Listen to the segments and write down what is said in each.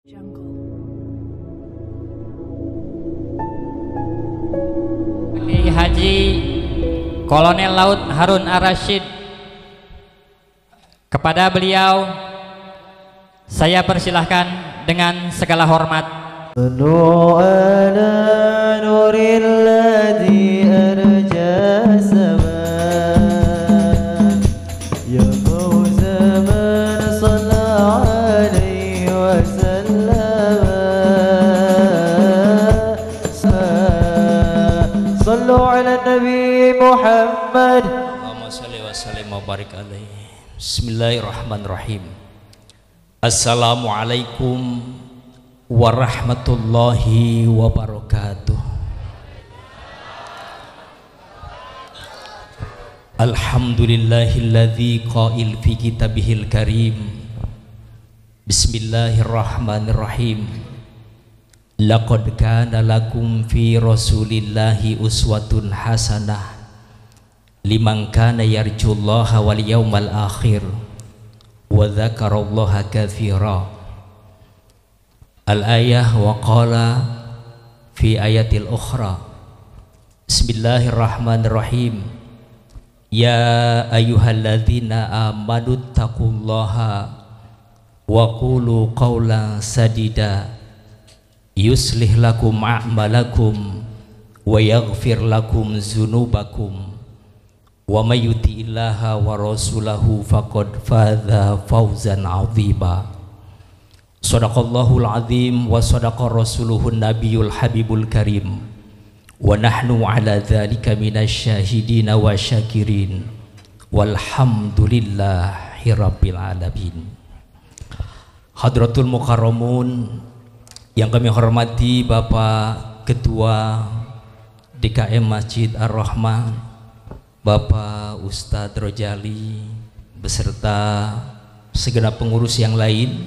Jungle. Haji Kolonel Laut Harun Arashid kepada beliau saya persilahkan dengan segala hormat. nurillah barik alaih Bismillahirrahmanirrahim Assalamualaikum warahmatullahi wabarakatuh Alhamdulillahilladzi qail fi kitabihil karim Bismillahirrahmanirrahim Laqad kana lakum fi rasulillahi uswatun hasanah liman kana yarjullaha wal yawmal akhir wa dzakarallaha katsira al ayah wa qala fi ayatil ukhra bismillahirrahmanirrahim ya ayyuhalladzina amanu taqullaha wa qulu qawlan sadida yuslih lakum a'malakum wa yaghfir lakum dzunubakum wa may yuti'illaha wa rasulahu faqad fadha fawzan 'azima Sadaqallahul azim wa sadaqa rasuluhun nabiyul habibul karim wa nahnu ala dhalika minasyahidin wa syakirin walhamdulillahi rabbil alamin Hadratul mukarramun yang kami hormati Bapak Ketua DKM Masjid Ar-Rahman Bapak Ustadz Rojali beserta segenap pengurus yang lain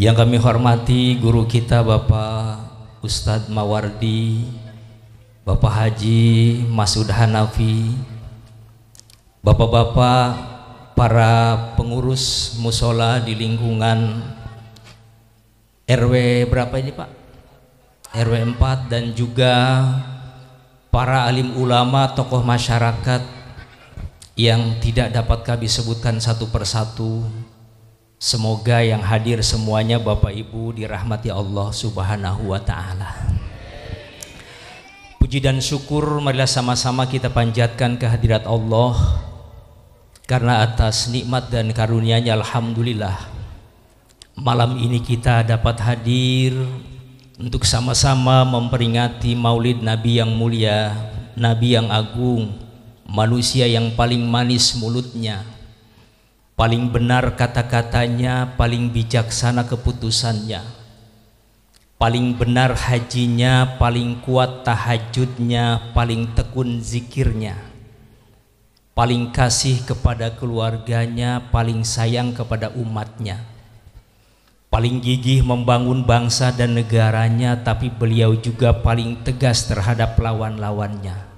yang kami hormati guru kita Bapak Ustadz Mawardi Bapak Haji Masud Hanafi Bapak-bapak para pengurus musola di lingkungan RW berapa ini Pak? RW 4 dan juga para alim ulama, tokoh masyarakat yang tidak dapat kami sebutkan satu persatu. Semoga yang hadir semuanya Bapak Ibu dirahmati Allah Subhanahu wa taala. Puji dan syukur marilah sama-sama kita panjatkan kehadirat Allah karena atas nikmat dan karunia-Nya alhamdulillah malam ini kita dapat hadir untuk sama-sama memperingati maulid Nabi yang mulia, Nabi yang agung, manusia yang paling manis mulutnya, paling benar kata-katanya, paling bijaksana keputusannya, paling benar hajinya, paling kuat tahajudnya, paling tekun zikirnya, paling kasih kepada keluarganya, paling sayang kepada umatnya paling gigih membangun bangsa dan negaranya, tapi beliau juga paling tegas terhadap lawan-lawannya.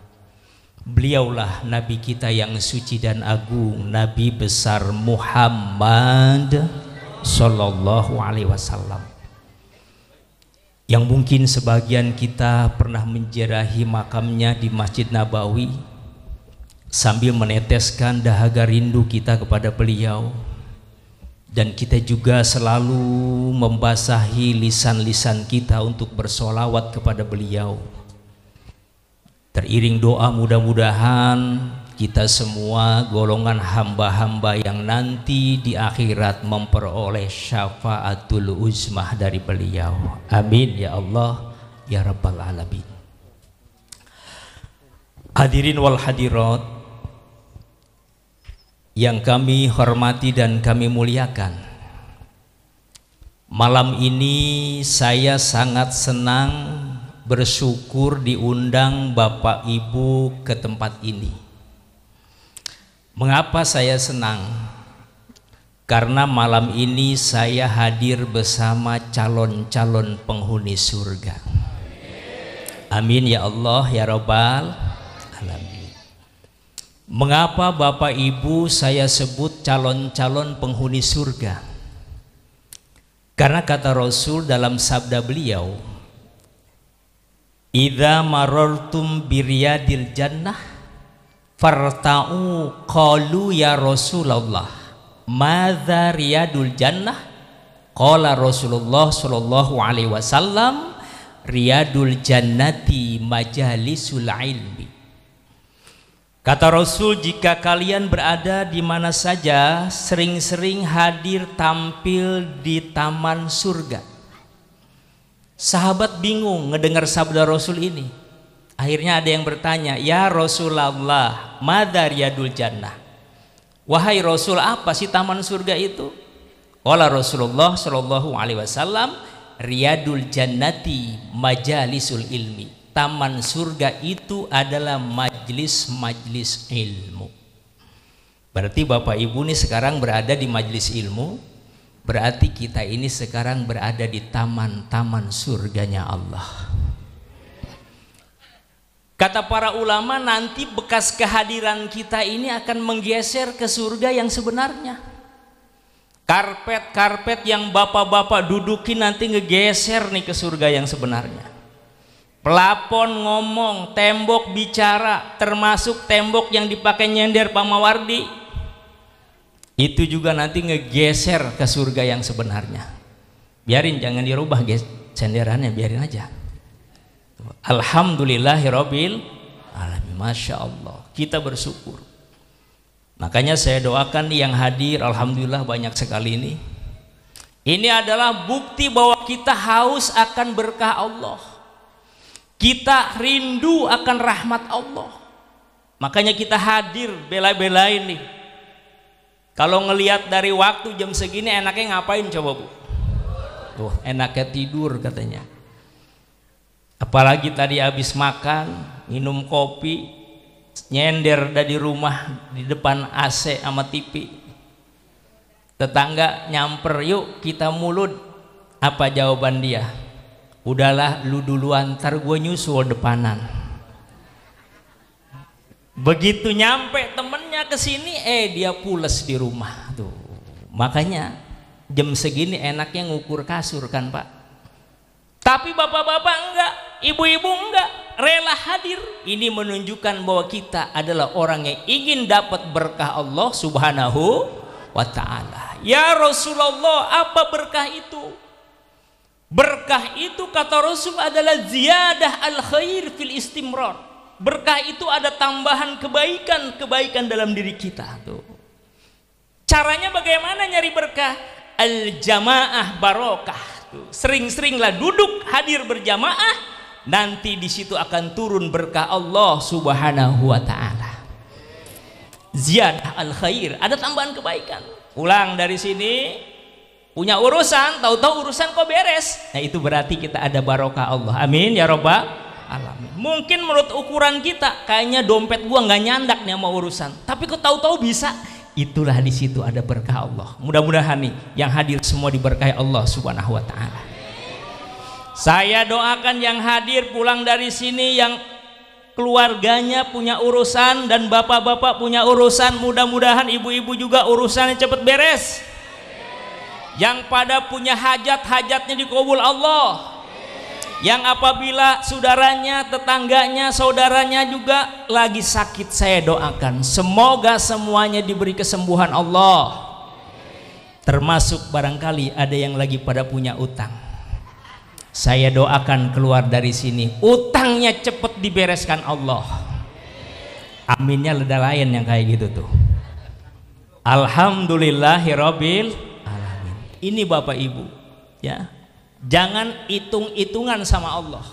Beliaulah Nabi kita yang suci dan agung, Nabi besar Muhammad Sallallahu Alaihi Wasallam. Yang mungkin sebagian kita pernah menjerahi makamnya di Masjid Nabawi sambil meneteskan dahaga rindu kita kepada beliau dan kita juga selalu membasahi lisan-lisan kita untuk bersolawat kepada beliau teriring doa mudah-mudahan kita semua golongan hamba-hamba yang nanti di akhirat memperoleh syafaatul uzmah dari beliau amin ya Allah ya Rabbal Alamin hadirin wal hadirat yang kami hormati dan kami muliakan. Malam ini saya sangat senang bersyukur diundang Bapak Ibu ke tempat ini. Mengapa saya senang? Karena malam ini saya hadir bersama calon-calon penghuni surga. Amin ya Allah ya Rabbal. Mengapa Bapak Ibu saya sebut calon-calon penghuni surga? Karena kata Rasul dalam sabda beliau, "Idza marartum biriyadil jannah farta'u qalu ya Rasulullah, madza riyadul jannah?" Qala Rasulullah sallallahu alaihi wasallam, "Riyadul jannati majalisul ilmi." Kata Rasul, jika kalian berada di mana saja, sering-sering hadir tampil di taman surga. Sahabat bingung ngedengar sabda Rasul ini. Akhirnya ada yang bertanya, "Ya Rasulullah, madar yadul jannah?" Wahai Rasul, apa sih taman surga itu? Ola Rasulullah Shallallahu alaihi wasallam, "Riyadul jannati majalisul ilmi." taman surga itu adalah majlis-majlis ilmu. Berarti Bapak Ibu ini sekarang berada di majlis ilmu, berarti kita ini sekarang berada di taman-taman surganya Allah. Kata para ulama nanti bekas kehadiran kita ini akan menggeser ke surga yang sebenarnya. Karpet-karpet yang bapak-bapak duduki nanti ngegeser nih ke surga yang sebenarnya. Pelapon ngomong, tembok bicara, termasuk tembok yang dipakai nyender Pak Mawardi, Itu juga nanti ngegeser ke surga yang sebenarnya. Biarin jangan dirubah senderannya, biarin aja. Alhamdulillahirabbil alamin. Masya Allah. Kita bersyukur. Makanya saya doakan yang hadir alhamdulillah banyak sekali ini. Ini adalah bukti bahwa kita haus akan berkah Allah. Kita rindu akan rahmat Allah. Makanya kita hadir bela-belain nih. Kalau ngelihat dari waktu jam segini enaknya ngapain coba Bu? Tuh, enaknya tidur katanya. Apalagi tadi habis makan, minum kopi, nyender dari rumah di depan AC sama TV. Tetangga nyamper, yuk kita mulut. Apa jawaban dia? udahlah lu duluan ntar gue nyusul depanan begitu nyampe temennya ke sini eh dia pules di rumah tuh makanya jam segini enaknya ngukur kasur kan pak tapi bapak-bapak enggak ibu-ibu enggak rela hadir ini menunjukkan bahwa kita adalah orang yang ingin dapat berkah Allah subhanahu wa ta'ala ya Rasulullah apa berkah itu Berkah itu kata Rasul adalah ziyadah al-khair fil istimrar. Berkah itu ada tambahan kebaikan-kebaikan dalam diri kita tuh. Caranya bagaimana nyari berkah? Al-jamaah barokah tuh. Sering-seringlah duduk hadir berjamaah nanti di situ akan turun berkah Allah Subhanahu wa taala. Ziyadah al-khair, ada tambahan kebaikan. Ulang dari sini, punya urusan, tahu-tahu urusan kok beres. Nah, itu berarti kita ada barokah Allah. Amin ya robbal alamin. Mungkin menurut ukuran kita kayaknya dompet gua nggak nyandak nih sama urusan, tapi kok tahu-tahu bisa. Itulah di situ ada berkah Allah. Mudah-mudahan nih yang hadir semua diberkahi Allah Subhanahu wa taala. Saya doakan yang hadir pulang dari sini yang keluarganya punya urusan dan bapak-bapak punya urusan mudah-mudahan ibu-ibu juga urusannya cepat beres yang pada punya hajat-hajatnya dikabul Allah yang apabila saudaranya, tetangganya, saudaranya juga lagi sakit saya doakan semoga semuanya diberi kesembuhan Allah termasuk barangkali ada yang lagi pada punya utang saya doakan keluar dari sini utangnya cepat dibereskan Allah aminnya leda lain yang kayak gitu tuh Alhamdulillahirobbil ini Bapak Ibu, ya. Jangan hitung-hitungan sama Allah.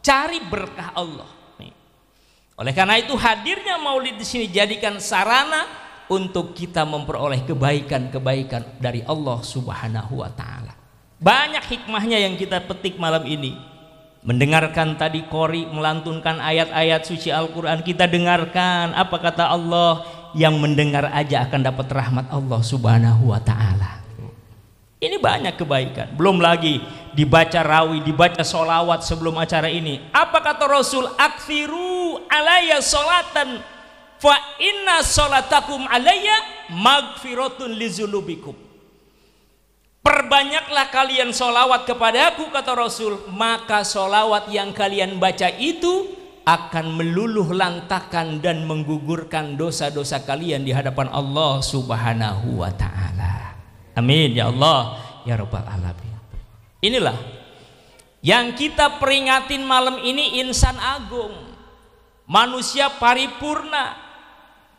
Cari berkah Allah. Oleh karena itu hadirnya Maulid di sini jadikan sarana untuk kita memperoleh kebaikan-kebaikan dari Allah Subhanahu wa taala. Banyak hikmahnya yang kita petik malam ini. Mendengarkan tadi Kori melantunkan ayat-ayat suci Al-Qur'an, kita dengarkan apa kata Allah, yang mendengar aja akan dapat rahmat Allah Subhanahu wa taala. Ini banyak kebaikan. Belum lagi dibaca rawi, dibaca solawat sebelum acara ini. Apa kata Rasul? Akfiru alaya solatan fa inna solatakum alaya magfiratun lizulubikum. Perbanyaklah kalian solawat kepada aku kata Rasul Maka solawat yang kalian baca itu Akan meluluh lantakan dan menggugurkan dosa-dosa kalian di hadapan Allah subhanahu wa ta'ala Amin ya Allah ya Rabbal Alamin. Inilah yang kita peringatin malam ini insan agung, manusia paripurna.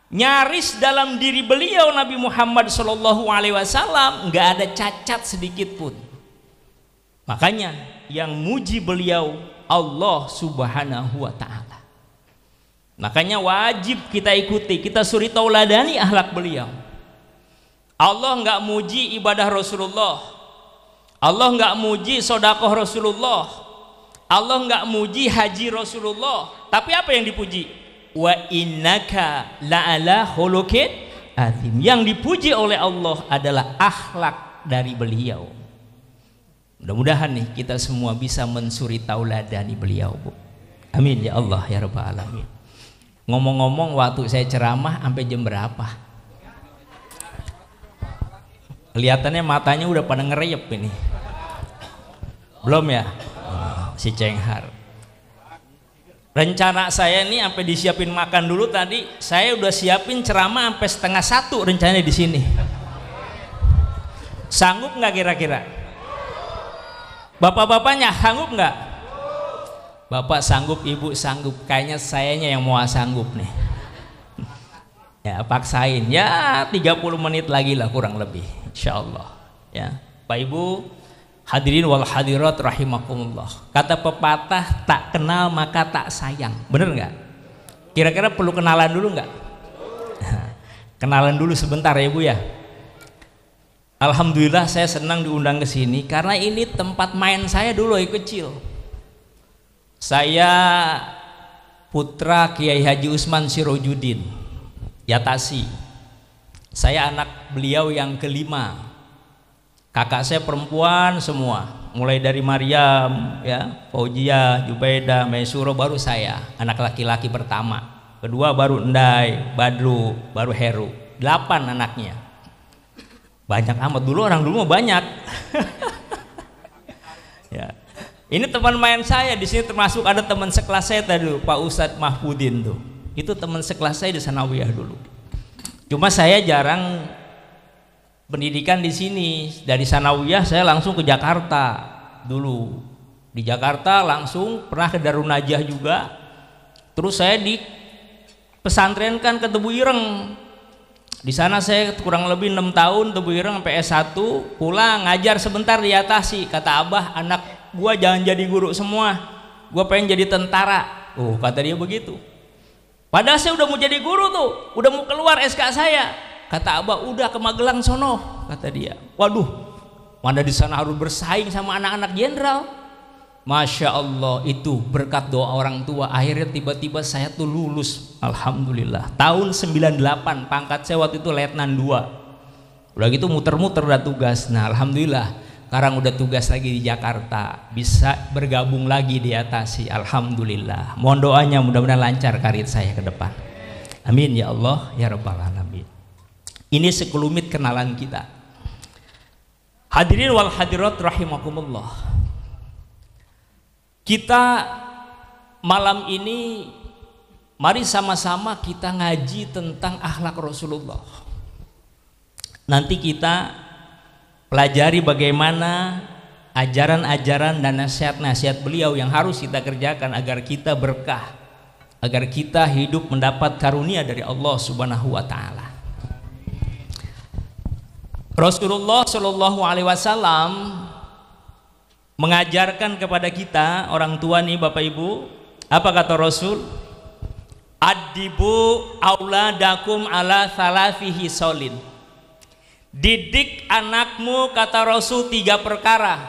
Nyaris dalam diri beliau Nabi Muhammad Shallallahu Alaihi Wasallam nggak ada cacat sedikit pun. Makanya yang muji beliau Allah Subhanahu Wa Taala. Makanya wajib kita ikuti, kita suri tauladani ahlak beliau. Allah nggak muji ibadah Rasulullah Allah nggak muji sodakoh Rasulullah Allah nggak muji haji Rasulullah tapi apa yang dipuji wa innaka la'ala hulukin azim yang dipuji oleh Allah adalah akhlak dari beliau mudah-mudahan nih kita semua bisa mensuri tauladani beliau bu amin ya Allah ya rabbal alamin ngomong-ngomong waktu saya ceramah sampai jam berapa Kelihatannya matanya udah pada ngeriap ini. Belum ya? si Cenghar. Rencana saya ini sampai disiapin makan dulu tadi, saya udah siapin ceramah sampai setengah satu rencananya di sini. Sanggup nggak kira-kira? Bapak-bapaknya sanggup nggak? Bapak sanggup, ibu sanggup. Kayaknya sayanya yang mau sanggup nih. Ya paksain. Ya 30 menit lagi lah kurang lebih insyaallah ya Pak Ibu hadirin wal hadirat rahimakumullah kata pepatah tak kenal maka tak sayang bener nggak kira-kira perlu kenalan dulu nggak kenalan dulu sebentar ya ibu ya Alhamdulillah saya senang diundang ke sini karena ini tempat main saya dulu ya kecil. Saya putra Kiai Haji Usman Sirojudin Yatasi saya anak beliau yang kelima. Kakak saya perempuan semua, mulai dari Maryam, ya, Fauzia, Jubaida, Mesuro baru saya, anak laki-laki pertama. Kedua baru Endai, Badru, baru Heru. Delapan anaknya. Banyak amat dulu orang dulu mah banyak. ya. Ini teman main saya di sini termasuk ada teman sekelas saya tadi Pak Ustadz Mahfudin tuh. Itu teman sekelas saya di Sanawiyah dulu. Cuma saya jarang pendidikan di sini. Dari Sanawiyah saya langsung ke Jakarta dulu. Di Jakarta langsung pernah ke Darunajah juga. Terus saya di pesantren kan ke Tebu Ireng. Di sana saya kurang lebih enam tahun Tebu Ireng sampai S1, pulang ngajar sebentar di atas sih Kata Abah, anak gua jangan jadi guru semua. Gua pengen jadi tentara. Oh, kata dia begitu. Padahal saya udah mau jadi guru tuh, udah mau keluar SK saya. Kata Abah, udah ke Magelang sono, kata dia. Waduh, mana di sana harus bersaing sama anak-anak jenderal. Masya Allah itu berkat doa orang tua Akhirnya tiba-tiba saya tuh lulus Alhamdulillah Tahun 98 pangkat saya waktu itu letnan 2 Udah gitu muter-muter udah tugas Nah Alhamdulillah sekarang udah tugas lagi di Jakarta bisa bergabung lagi di si alhamdulillah mohon doanya mudah-mudahan lancar karir saya ke depan amin ya Allah ya rabbal alamin ini sekelumit kenalan kita hadirin wal hadirat rahimakumullah kita malam ini mari sama-sama kita ngaji tentang akhlak Rasulullah nanti kita pelajari bagaimana ajaran-ajaran dan nasihat-nasihat beliau yang harus kita kerjakan agar kita berkah, agar kita hidup mendapat karunia dari Allah Subhanahu wa taala. Rasulullah Shallallahu alaihi wasallam mengajarkan kepada kita orang tua nih Bapak Ibu, apa kata Rasul? Adibu auladakum ala salafihi solin Didik anakmu kata Rasul tiga perkara.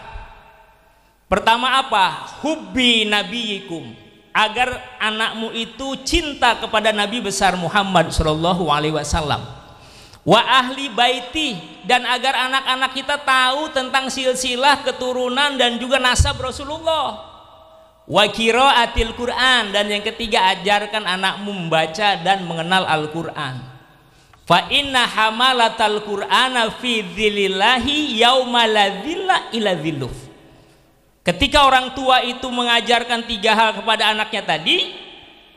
Pertama apa? Hubbi nabiyikum. Agar anakmu itu cinta kepada Nabi besar Muhammad Shallallahu alaihi wasallam. Wa ahli baiti dan agar anak-anak kita tahu tentang silsilah keturunan dan juga nasab Rasulullah. Wa kiro atil Quran dan yang ketiga ajarkan anakmu membaca dan mengenal Al-Qur'an. Fa inna hamalatal Qur'ana fi dzillillahi yauma la ila Ketika orang tua itu mengajarkan tiga hal kepada anaknya tadi,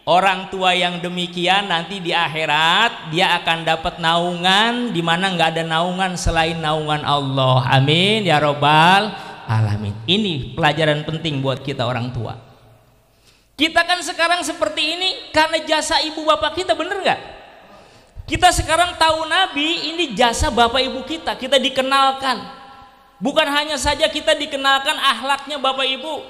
orang tua yang demikian nanti di akhirat dia akan dapat naungan di mana nggak ada naungan selain naungan Allah. Amin ya robbal alamin. Ini pelajaran penting buat kita orang tua. Kita kan sekarang seperti ini karena jasa ibu bapak kita bener nggak? Kita sekarang tahu Nabi ini jasa Bapak Ibu kita, kita dikenalkan. Bukan hanya saja kita dikenalkan ahlaknya Bapak Ibu,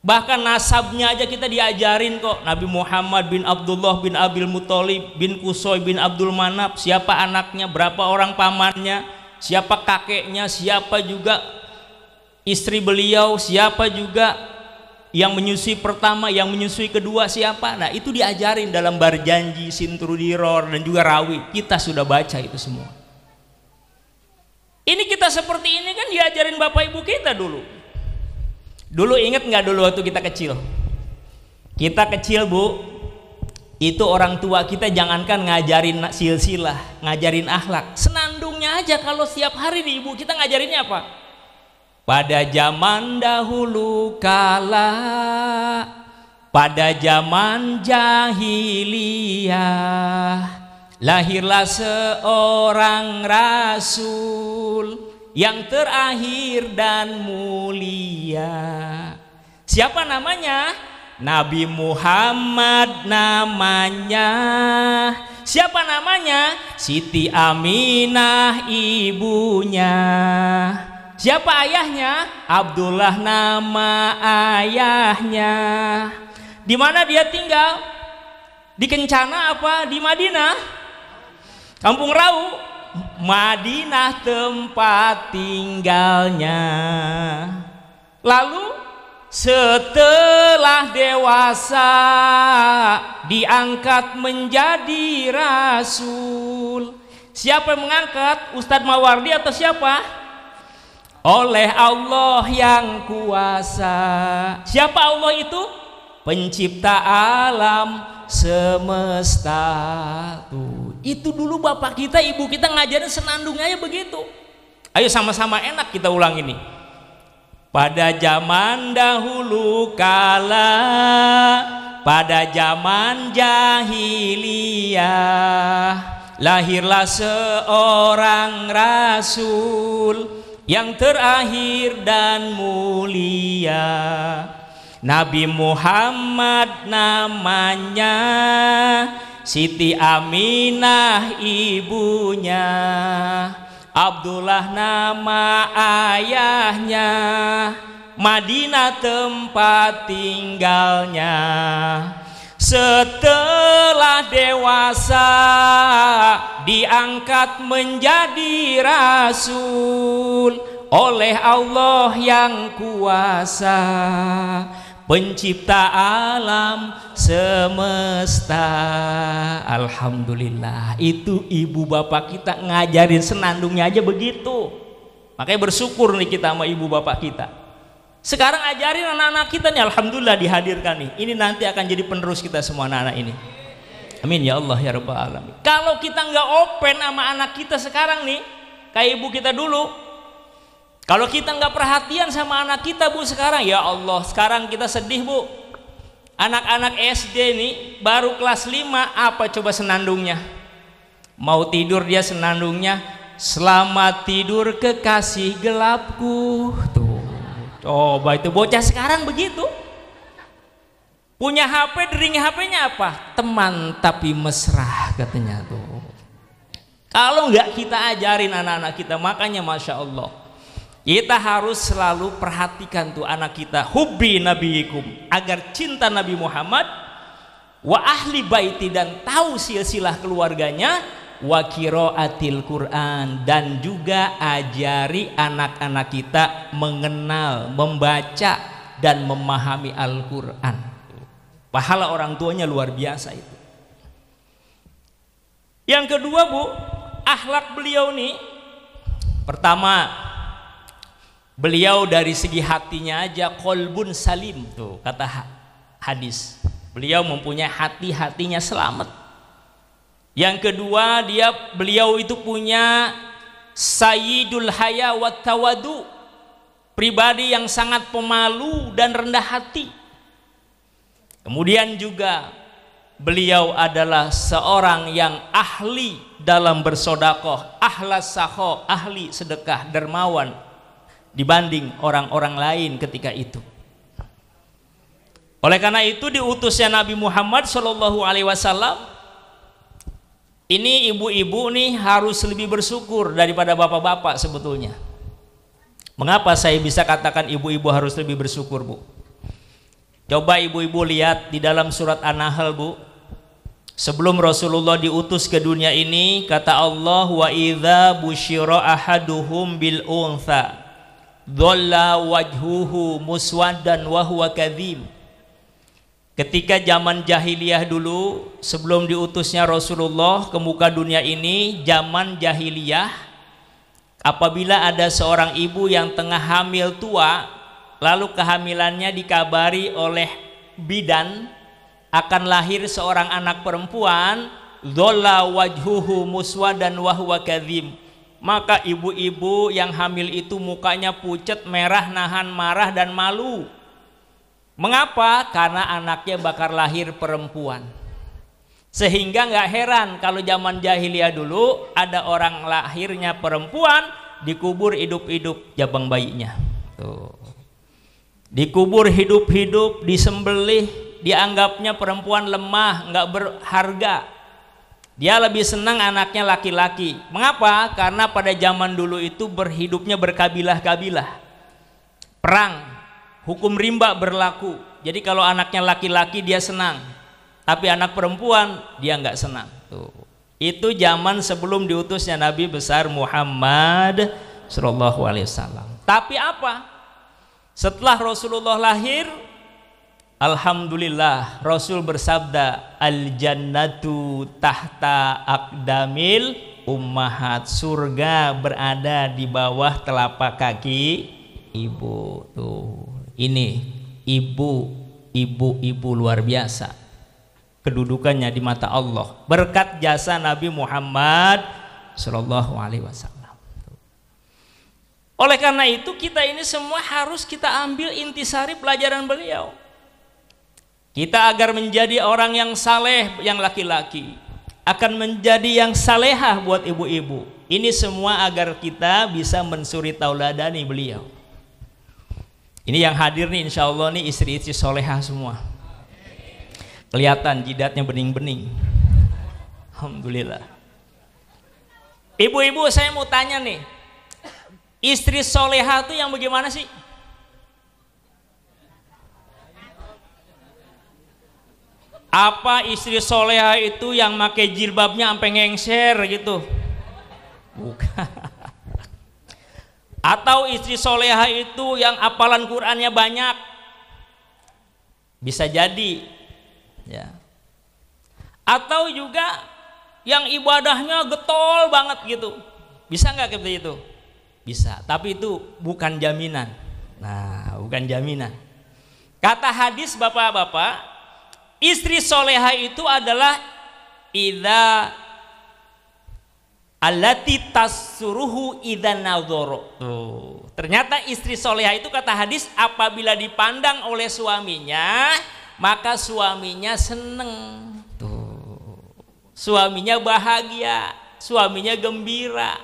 bahkan nasabnya aja kita diajarin kok. Nabi Muhammad bin Abdullah bin Abil Muthalib bin Kusoy bin Abdul Manab, siapa anaknya, berapa orang pamannya, siapa kakeknya, siapa juga istri beliau, siapa juga yang menyusui pertama, yang menyusui kedua siapa? Nah itu diajarin dalam barjanji, sintrudiror dan juga rawi. Kita sudah baca itu semua. Ini kita seperti ini kan diajarin bapak ibu kita dulu. Dulu inget nggak dulu waktu kita kecil? Kita kecil bu, itu orang tua kita jangankan ngajarin silsilah, ngajarin akhlak. Senandungnya aja kalau setiap hari di ibu kita ngajarinnya apa? Pada zaman dahulu kala Pada zaman jahiliyah Lahirlah seorang rasul Yang terakhir dan mulia Siapa namanya? Nabi Muhammad namanya Siapa namanya? Siti Aminah ibunya Siapa ayahnya? Abdullah nama ayahnya. Di mana dia tinggal? Di Kencana apa? Di Madinah? Kampung Rau? Madinah tempat tinggalnya. Lalu setelah dewasa diangkat menjadi rasul. Siapa yang mengangkat? Ustadz Mawardi atau siapa? oleh Allah yang kuasa. Siapa Allah itu? Pencipta alam semesta. Tuh, itu dulu bapak kita, ibu kita ngajarin senandungnya begitu. Ayo sama-sama enak kita ulang ini. Pada zaman dahulu kala, pada zaman jahiliyah, lahirlah seorang rasul yang terakhir dan mulia Nabi Muhammad namanya Siti Aminah ibunya Abdullah nama ayahnya Madinah tempat tinggalnya setelah dewasa diangkat menjadi rasul oleh Allah yang kuasa pencipta alam semesta Alhamdulillah itu ibu bapak kita ngajarin senandungnya aja begitu makanya bersyukur nih kita sama ibu bapak kita sekarang ajarin anak-anak kita nih alhamdulillah dihadirkan nih. Ini nanti akan jadi penerus kita semua anak-anak ini. Amin ya Allah ya rabbal alamin. Kalau kita nggak open sama anak kita sekarang nih, kayak ibu kita dulu, kalau kita nggak perhatian sama anak kita bu sekarang, ya Allah sekarang kita sedih bu. Anak-anak SD nih baru kelas 5 apa coba senandungnya? Mau tidur dia senandungnya, selamat tidur kekasih gelapku. Tuh Coba oh, itu bocah sekarang begitu. Punya HP, dering HP-nya apa? Teman tapi mesra katanya tuh. Kalau nggak kita ajarin anak-anak kita, makanya masya Allah. Kita harus selalu perhatikan tuh anak kita hubi nabiikum agar cinta Nabi Muhammad wa ahli baiti dan tahu silsilah keluarganya wa qiraatil Quran dan juga ajari anak-anak kita mengenal, membaca dan memahami Al-Qur'an. Pahala orang tuanya luar biasa itu. Yang kedua, Bu, akhlak beliau nih pertama beliau dari segi hatinya aja kolbun salim tuh kata hadis. Beliau mempunyai hati-hatinya selamat yang kedua, dia beliau itu punya sayyidul haya wa tawadu. Pribadi yang sangat pemalu dan rendah hati. Kemudian juga beliau adalah seorang yang ahli dalam bersodakoh, ahlas saho, ahli sedekah, dermawan dibanding orang-orang lain ketika itu. Oleh karena itu diutusnya Nabi Muhammad Shallallahu Alaihi Wasallam ini ibu-ibu nih harus lebih bersyukur daripada bapak-bapak sebetulnya. Mengapa saya bisa katakan ibu-ibu harus lebih bersyukur, Bu? Coba ibu-ibu lihat di dalam surat An-Nahl, Bu. Sebelum Rasulullah diutus ke dunia ini, kata Allah, "Wa idza busyira ahaduhum bil untha, dhalla wajhuhu muswaddan wa huwa kadhim." Ketika zaman jahiliyah dulu sebelum diutusnya Rasulullah ke muka dunia ini zaman jahiliyah apabila ada seorang ibu yang tengah hamil tua lalu kehamilannya dikabari oleh bidan akan lahir seorang anak perempuan dola wajhuhu muswa dan wahwa kadhim maka ibu-ibu yang hamil itu mukanya pucat merah nahan marah dan malu Mengapa? Karena anaknya bakar lahir perempuan. Sehingga nggak heran kalau zaman jahiliyah dulu ada orang lahirnya perempuan dikubur hidup-hidup jabang bayinya. Tuh. Dikubur hidup-hidup, disembelih, dianggapnya perempuan lemah, nggak berharga. Dia lebih senang anaknya laki-laki. Mengapa? Karena pada zaman dulu itu berhidupnya berkabilah-kabilah. Perang, hukum rimba berlaku. Jadi kalau anaknya laki-laki dia senang, tapi anak perempuan dia nggak senang. Tuh. Itu zaman sebelum diutusnya Nabi besar Muhammad Shallallahu Alaihi Wasallam. Tapi apa? Setelah Rasulullah lahir, Alhamdulillah Rasul bersabda Al jannatu tahta akdamil ummahat Surga berada di bawah telapak kaki ibu tuh ini ibu ibu-ibu luar biasa kedudukannya di mata Allah berkat jasa Nabi Muhammad Shallallahu Alaihi Wasallam. Oleh karena itu kita ini semua harus kita ambil intisari pelajaran beliau. Kita agar menjadi orang yang saleh yang laki-laki akan menjadi yang salehah buat ibu-ibu. Ini semua agar kita bisa mensuri tauladani beliau. Ini yang hadir nih insya Allah nih istri-istri soleha semua. Kelihatan jidatnya bening-bening. Alhamdulillah. Ibu-ibu saya mau tanya nih. Istri soleha itu yang bagaimana sih? Apa istri soleha itu yang pakai jilbabnya sampai ngengser gitu? Bukan. Atau istri soleha itu yang apalan Qurannya banyak. Bisa jadi. Ya. Atau juga yang ibadahnya getol banget gitu. Bisa nggak seperti itu? Bisa, tapi itu bukan jaminan. Nah, bukan jaminan. Kata hadis bapak-bapak, istri soleha itu adalah idza Alati tasuruhu idzan nadhoro. Tuh. Ternyata istri soleha itu kata hadis apabila dipandang oleh suaminya maka suaminya seneng. Tuh. Suaminya bahagia, suaminya gembira.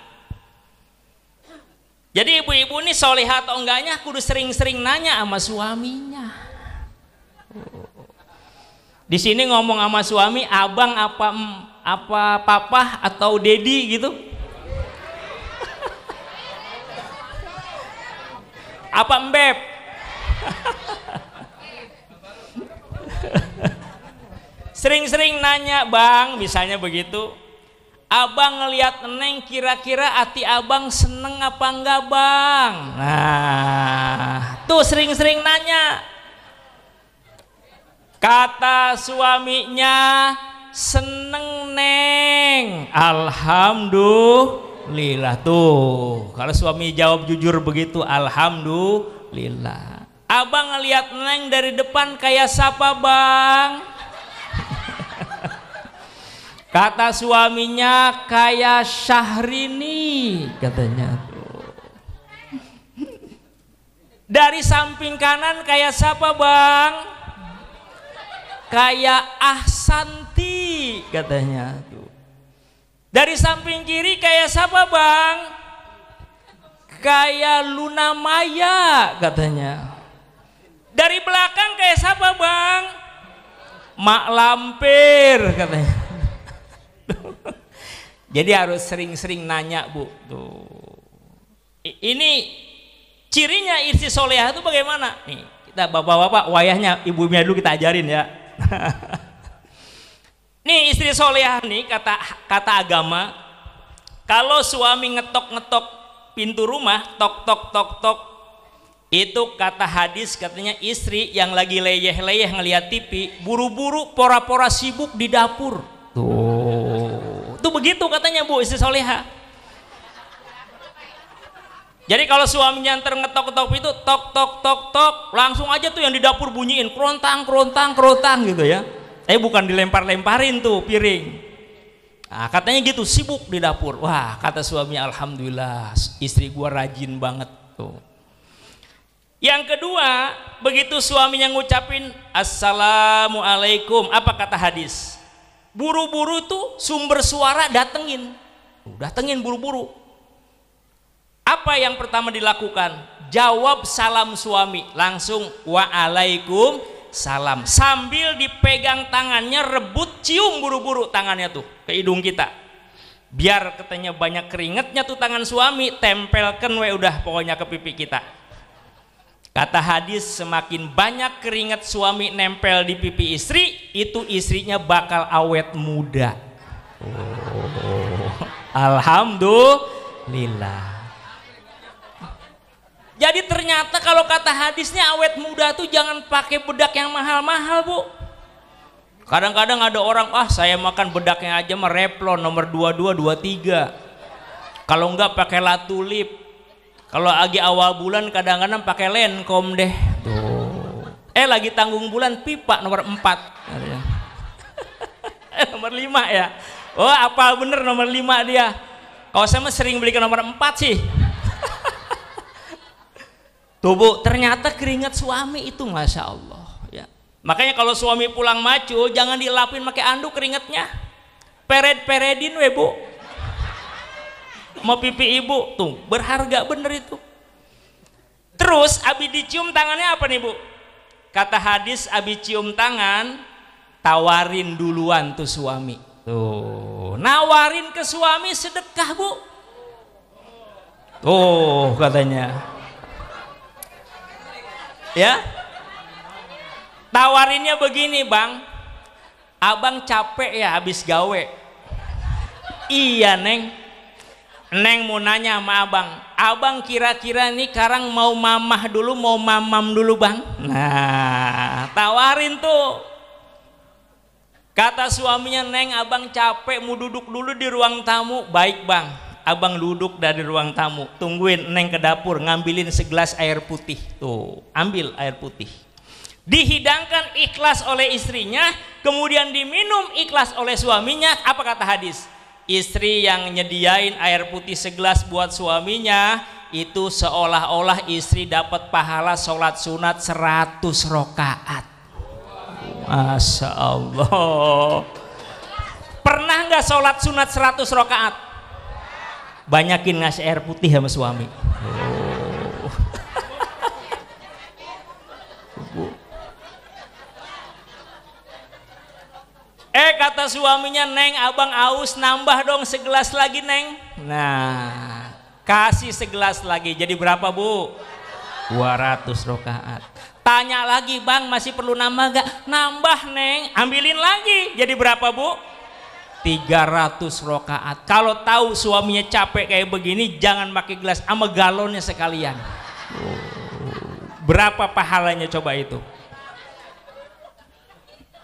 Jadi ibu-ibu ini soleha atau enggaknya kudu sering-sering nanya sama suaminya. Di sini ngomong sama suami abang apa apa papa atau dedi gitu? apa mbep Sering-sering nanya bang, misalnya begitu. Abang ngeliat Neng kira-kira hati abang seneng apa enggak bang? Nah, tuh sering-sering nanya. Kata suaminya seneng Neng, alhamdulillah tuh. Kalau suami jawab jujur begitu, alhamdulillah. Abang ngeliat Neng dari depan kayak siapa bang? Kata suaminya kayak Syahrini katanya tuh. Dari samping kanan kayak siapa bang? Kayak Ahsanti katanya dari samping kiri kayak siapa bang? Kayak Luna Maya katanya. Dari belakang kayak siapa bang? Mak Lampir katanya. Jadi harus sering-sering nanya bu. Tuh. Ini cirinya istri soleh itu bagaimana? Nih kita bapak-bapak wayahnya ibu ibu dulu kita ajarin ya. Nih istri solehah nih kata kata agama, kalau suami ngetok-ngetok pintu rumah, tok tok tok tok, itu kata hadis katanya istri yang lagi leyeh-leyeh ngeliat TV, buru-buru pora-pora sibuk di dapur. Tuh, tuh begitu katanya bu istri soleha. Jadi kalau suaminya ntar ngetok-ngetok itu tok tok tok tok, langsung aja tuh yang di dapur bunyiin kerontang-kerontang-kerontang gitu ya tapi bukan dilempar-lemparin tuh piring. Nah, katanya gitu sibuk di dapur. Wah, kata suami, alhamdulillah istri gua rajin banget tuh. Yang kedua, begitu suaminya ngucapin assalamualaikum, apa kata hadis? Buru-buru tuh sumber suara datengin. Datengin buru-buru. Apa yang pertama dilakukan? Jawab salam suami, langsung waalaikum salam sambil dipegang tangannya rebut cium buru-buru tangannya tuh ke hidung kita biar katanya banyak keringetnya tuh tangan suami tempelkan we udah pokoknya ke pipi kita kata hadis semakin banyak keringet suami nempel di pipi istri itu istrinya bakal awet muda oh. alhamdulillah jadi ternyata kalau kata hadisnya awet muda tuh jangan pakai bedak yang mahal-mahal bu. Kadang-kadang ada orang, ah saya makan bedaknya aja mereplon nomor dua tiga. Kalau enggak pakai latulip. Kalau lagi awal bulan kadang-kadang pakai lenkom deh. Tuh. Eh lagi tanggung bulan pipa nomor 4. nomor 5 ya. Oh apa bener nomor 5 dia. Kalau saya mah sering beli ke nomor 4 sih tubuh ternyata keringat suami itu masya Allah ya makanya kalau suami pulang macu jangan dilapin pakai anduk keringatnya pered peredin we bu mau pipi ibu tuh berharga bener itu terus abi dicium tangannya apa nih bu kata hadis abi cium tangan tawarin duluan tuh suami tuh nawarin ke suami sedekah bu tuh katanya ya tawarinnya begini bang abang capek ya habis gawe iya neng neng mau nanya sama abang abang kira-kira nih sekarang mau mamah dulu mau mamam dulu bang nah tawarin tuh Kata suaminya, Neng abang capek, mau duduk dulu di ruang tamu. Baik bang, abang duduk dari ruang tamu tungguin neng ke dapur ngambilin segelas air putih tuh ambil air putih dihidangkan ikhlas oleh istrinya kemudian diminum ikhlas oleh suaminya apa kata hadis istri yang nyediain air putih segelas buat suaminya itu seolah-olah istri dapat pahala sholat sunat seratus rokaat Masya Allah pernah nggak sholat sunat seratus rokaat banyakin ngasih air putih sama suami oh. eh kata suaminya neng abang aus nambah dong segelas lagi neng nah kasih segelas lagi jadi berapa bu 200 rokaat tanya lagi bang masih perlu nambah gak nambah neng ambilin lagi jadi berapa bu 300 rokaat. Kalau tahu suaminya capek kayak begini, jangan pakai gelas sama galonnya sekalian. Berapa pahalanya coba itu?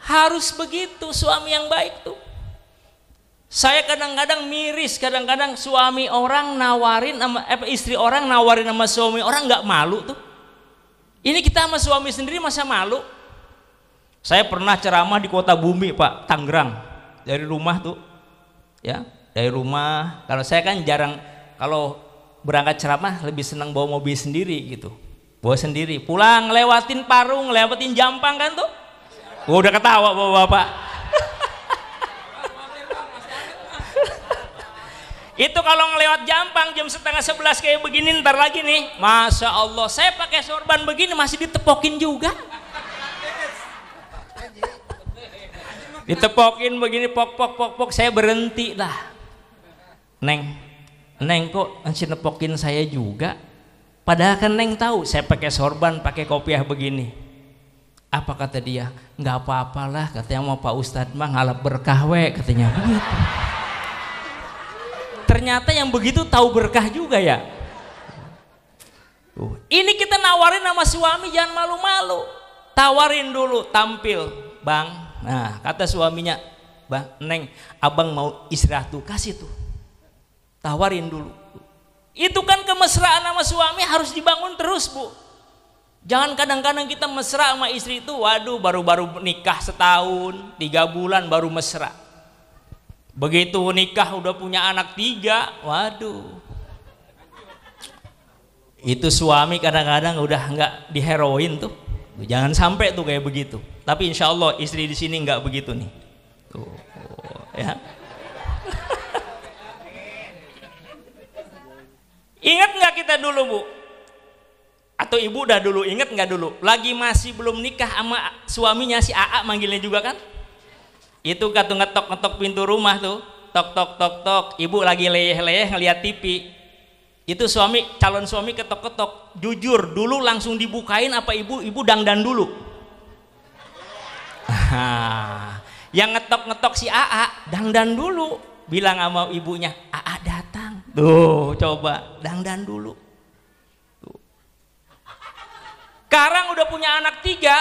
Harus begitu suami yang baik tuh. Saya kadang-kadang miris, kadang-kadang suami orang nawarin sama eh, istri orang nawarin sama suami orang nggak malu tuh. Ini kita sama suami sendiri masa malu? Saya pernah ceramah di kota Bumi, Pak, Tangerang dari rumah tuh ya dari rumah kalau saya kan jarang kalau berangkat ceramah lebih senang bawa mobil sendiri gitu bawa sendiri pulang lewatin Parung lewatin Jampang kan tuh gua udah ketawa bapak-bapak Itu kalau ngelewat Jampang jam setengah sebelas kayak begini ntar lagi nih. Masya Allah, saya pakai sorban begini masih ditepokin juga. ditepokin begini pok pok pok pok saya berhenti lah, neng neng kok nanti nepokin saya juga padahal kan neng tahu saya pakai sorban pakai kopiah begini apa kata dia nggak apa-apalah katanya mau pak ustadz mah ngalap berkah we katanya begitu ternyata yang begitu tahu berkah juga ya uh. ini kita nawarin sama suami jangan malu-malu tawarin dulu tampil bang Nah, kata suaminya, "Bang, Neng, Abang mau istirahat tuh, kasih tuh. Tawarin dulu." Itu kan kemesraan sama suami harus dibangun terus, Bu. Jangan kadang-kadang kita mesra sama istri itu, waduh baru-baru nikah setahun, tiga bulan baru mesra. Begitu nikah udah punya anak tiga, waduh. Itu suami kadang-kadang udah nggak diheroin tuh. Jangan sampai tuh kayak begitu. Tapi insya Allah istri di sini nggak begitu nih. Tuh, ya. ingat nggak kita dulu bu? Atau ibu udah dulu ingat nggak dulu? Lagi masih belum nikah sama suaminya si AA manggilnya juga kan? Itu kata ngetok ngetok pintu rumah tuh, tok tok tok tok. Ibu lagi leyeh leyeh ngeliat TV. Itu suami calon suami ketok ketok. Jujur dulu langsung dibukain apa ibu? Ibu dangdan dulu yang ngetok-ngetok si AA dangdan dulu bilang sama ibunya AA datang tuh coba dangdan dulu tuh. sekarang udah punya anak tiga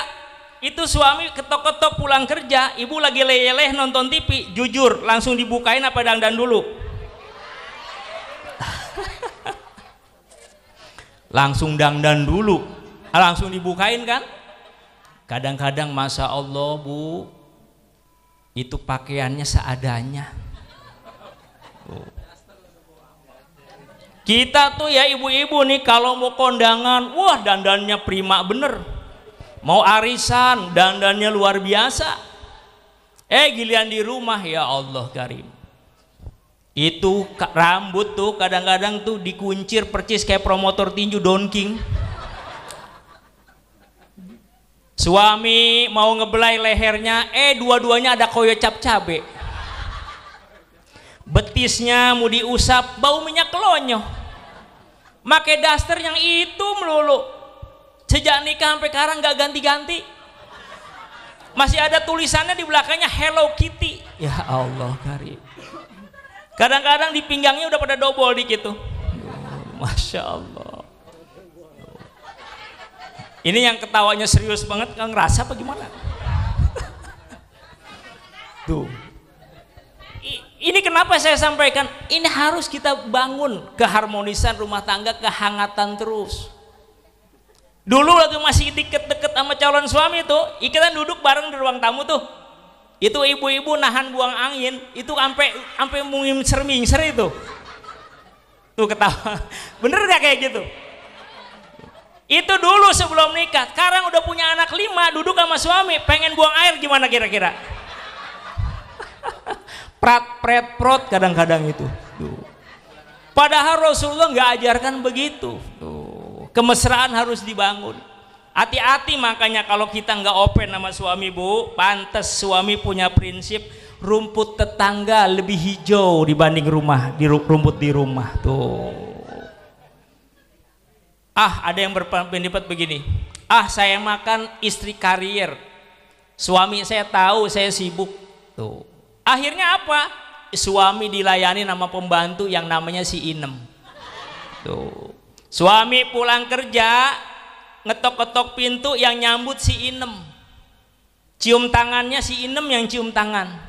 itu suami ketok-ketok pulang kerja ibu lagi leleh nonton TV jujur langsung dibukain apa dangdan dulu langsung dangdan dulu ah, langsung dibukain kan Kadang-kadang masa Allah bu itu pakaiannya seadanya. Oh. Kita tuh ya ibu-ibu nih kalau mau kondangan, wah dandannya prima bener. Mau arisan, dandannya luar biasa. Eh giliran di rumah ya Allah Karim. Itu rambut tuh kadang-kadang tuh dikuncir percis kayak promotor tinju Don King. Suami mau ngebelai lehernya, eh dua-duanya ada koyo cap cabe. Betisnya mau diusap, bau minyak lonyo. Make daster yang itu melulu. Sejak nikah sampai sekarang nggak ganti-ganti. Masih ada tulisannya di belakangnya Hello Kitty. Ya Allah kari. Kadang-kadang di pinggangnya udah pada dobol dikit tuh. Masya Allah. Ini yang ketawanya serius banget nggak ngerasa apa gimana? Tuh. I, ini kenapa saya sampaikan? Ini harus kita bangun keharmonisan rumah tangga, kehangatan terus. Dulu waktu masih deket-deket sama calon suami tuh, ikatan duduk bareng di ruang tamu tuh. Itu ibu-ibu nahan buang angin, itu sampai sampai mungin cermin ser itu. Tuh ketawa. Bener gak kayak gitu? Itu dulu sebelum nikah. Sekarang udah punya anak lima, duduk sama suami, pengen buang air gimana kira-kira? Prat, pret, prot kadang-kadang itu. Tuh. Padahal Rasulullah nggak ajarkan begitu. Tuh. Kemesraan harus dibangun. Hati-hati makanya kalau kita nggak open sama suami bu, pantas suami punya prinsip rumput tetangga lebih hijau dibanding rumah di rumput di rumah tuh. Ah, ada yang berpendapat begini. Ah, saya makan istri karier. Suami saya tahu saya sibuk. Tuh. Akhirnya apa? Suami dilayani nama pembantu yang namanya si Inem. Tuh. Suami pulang kerja ngetok-ketok pintu yang nyambut si Inem. Cium tangannya si Inem yang cium tangan.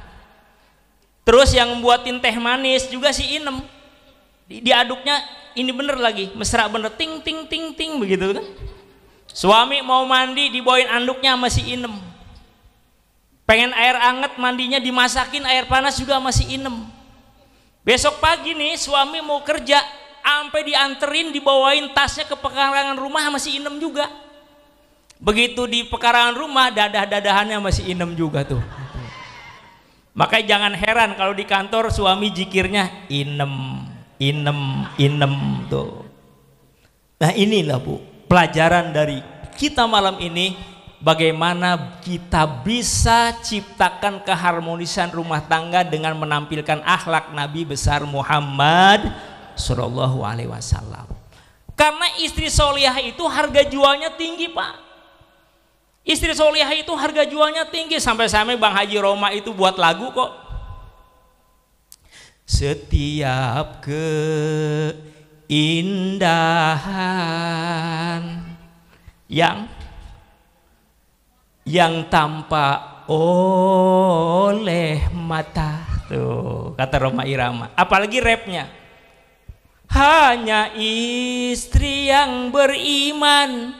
Terus yang buatin teh manis juga si Inem di diaduknya ini bener lagi mesra bener ting ting ting ting begitu kan suami mau mandi dibawain anduknya masih inem pengen air anget mandinya dimasakin air panas juga masih inem besok pagi nih suami mau kerja sampai dianterin dibawain tasnya ke pekarangan rumah masih inem juga begitu di pekarangan rumah dadah-dadahannya masih inem juga tuh makanya jangan heran kalau di kantor suami jikirnya inem inem inem tuh nah inilah bu pelajaran dari kita malam ini bagaimana kita bisa ciptakan keharmonisan rumah tangga dengan menampilkan akhlak Nabi besar Muhammad Shallallahu Alaihi Wasallam karena istri solihah itu harga jualnya tinggi pak istri solihah itu harga jualnya tinggi sampai sampai Bang Haji Roma itu buat lagu kok setiap keindahan yang yang tampak oleh mata tuh kata Roma Irama apalagi rapnya hanya istri yang beriman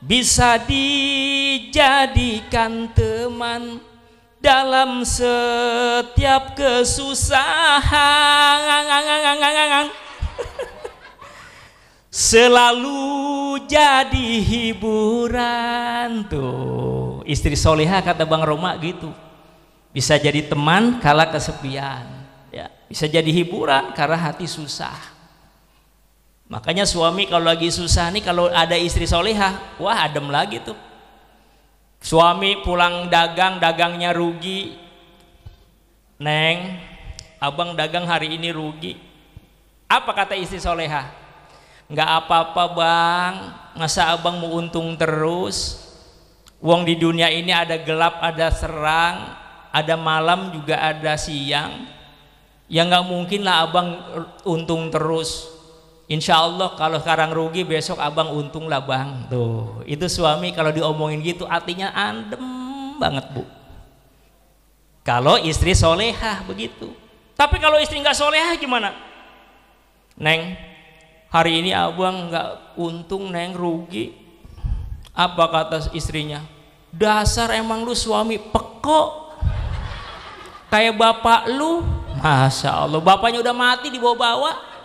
bisa dijadikan teman dalam setiap kesusahan selalu jadi hiburan tuh istri soleha kata bang Roma gitu bisa jadi teman kala kesepian ya bisa jadi hiburan karena hati susah makanya suami kalau lagi susah nih kalau ada istri solihah wah adem lagi tuh Suami pulang dagang, dagangnya rugi. Neng, abang dagang hari ini rugi. Apa kata istri soleha? Enggak apa-apa bang, masa abang mau untung terus? Uang di dunia ini ada gelap, ada serang, ada malam juga ada siang. Ya enggak mungkin lah abang untung terus. Insya Allah kalau sekarang rugi besok abang untung lah bang tuh itu suami kalau diomongin gitu artinya adem banget bu kalau istri solehah begitu tapi kalau istri nggak solehah gimana neng hari ini abang nggak untung neng rugi apa kata istrinya dasar emang lu suami pekok kayak bapak lu masya Allah bapaknya udah mati dibawa-bawa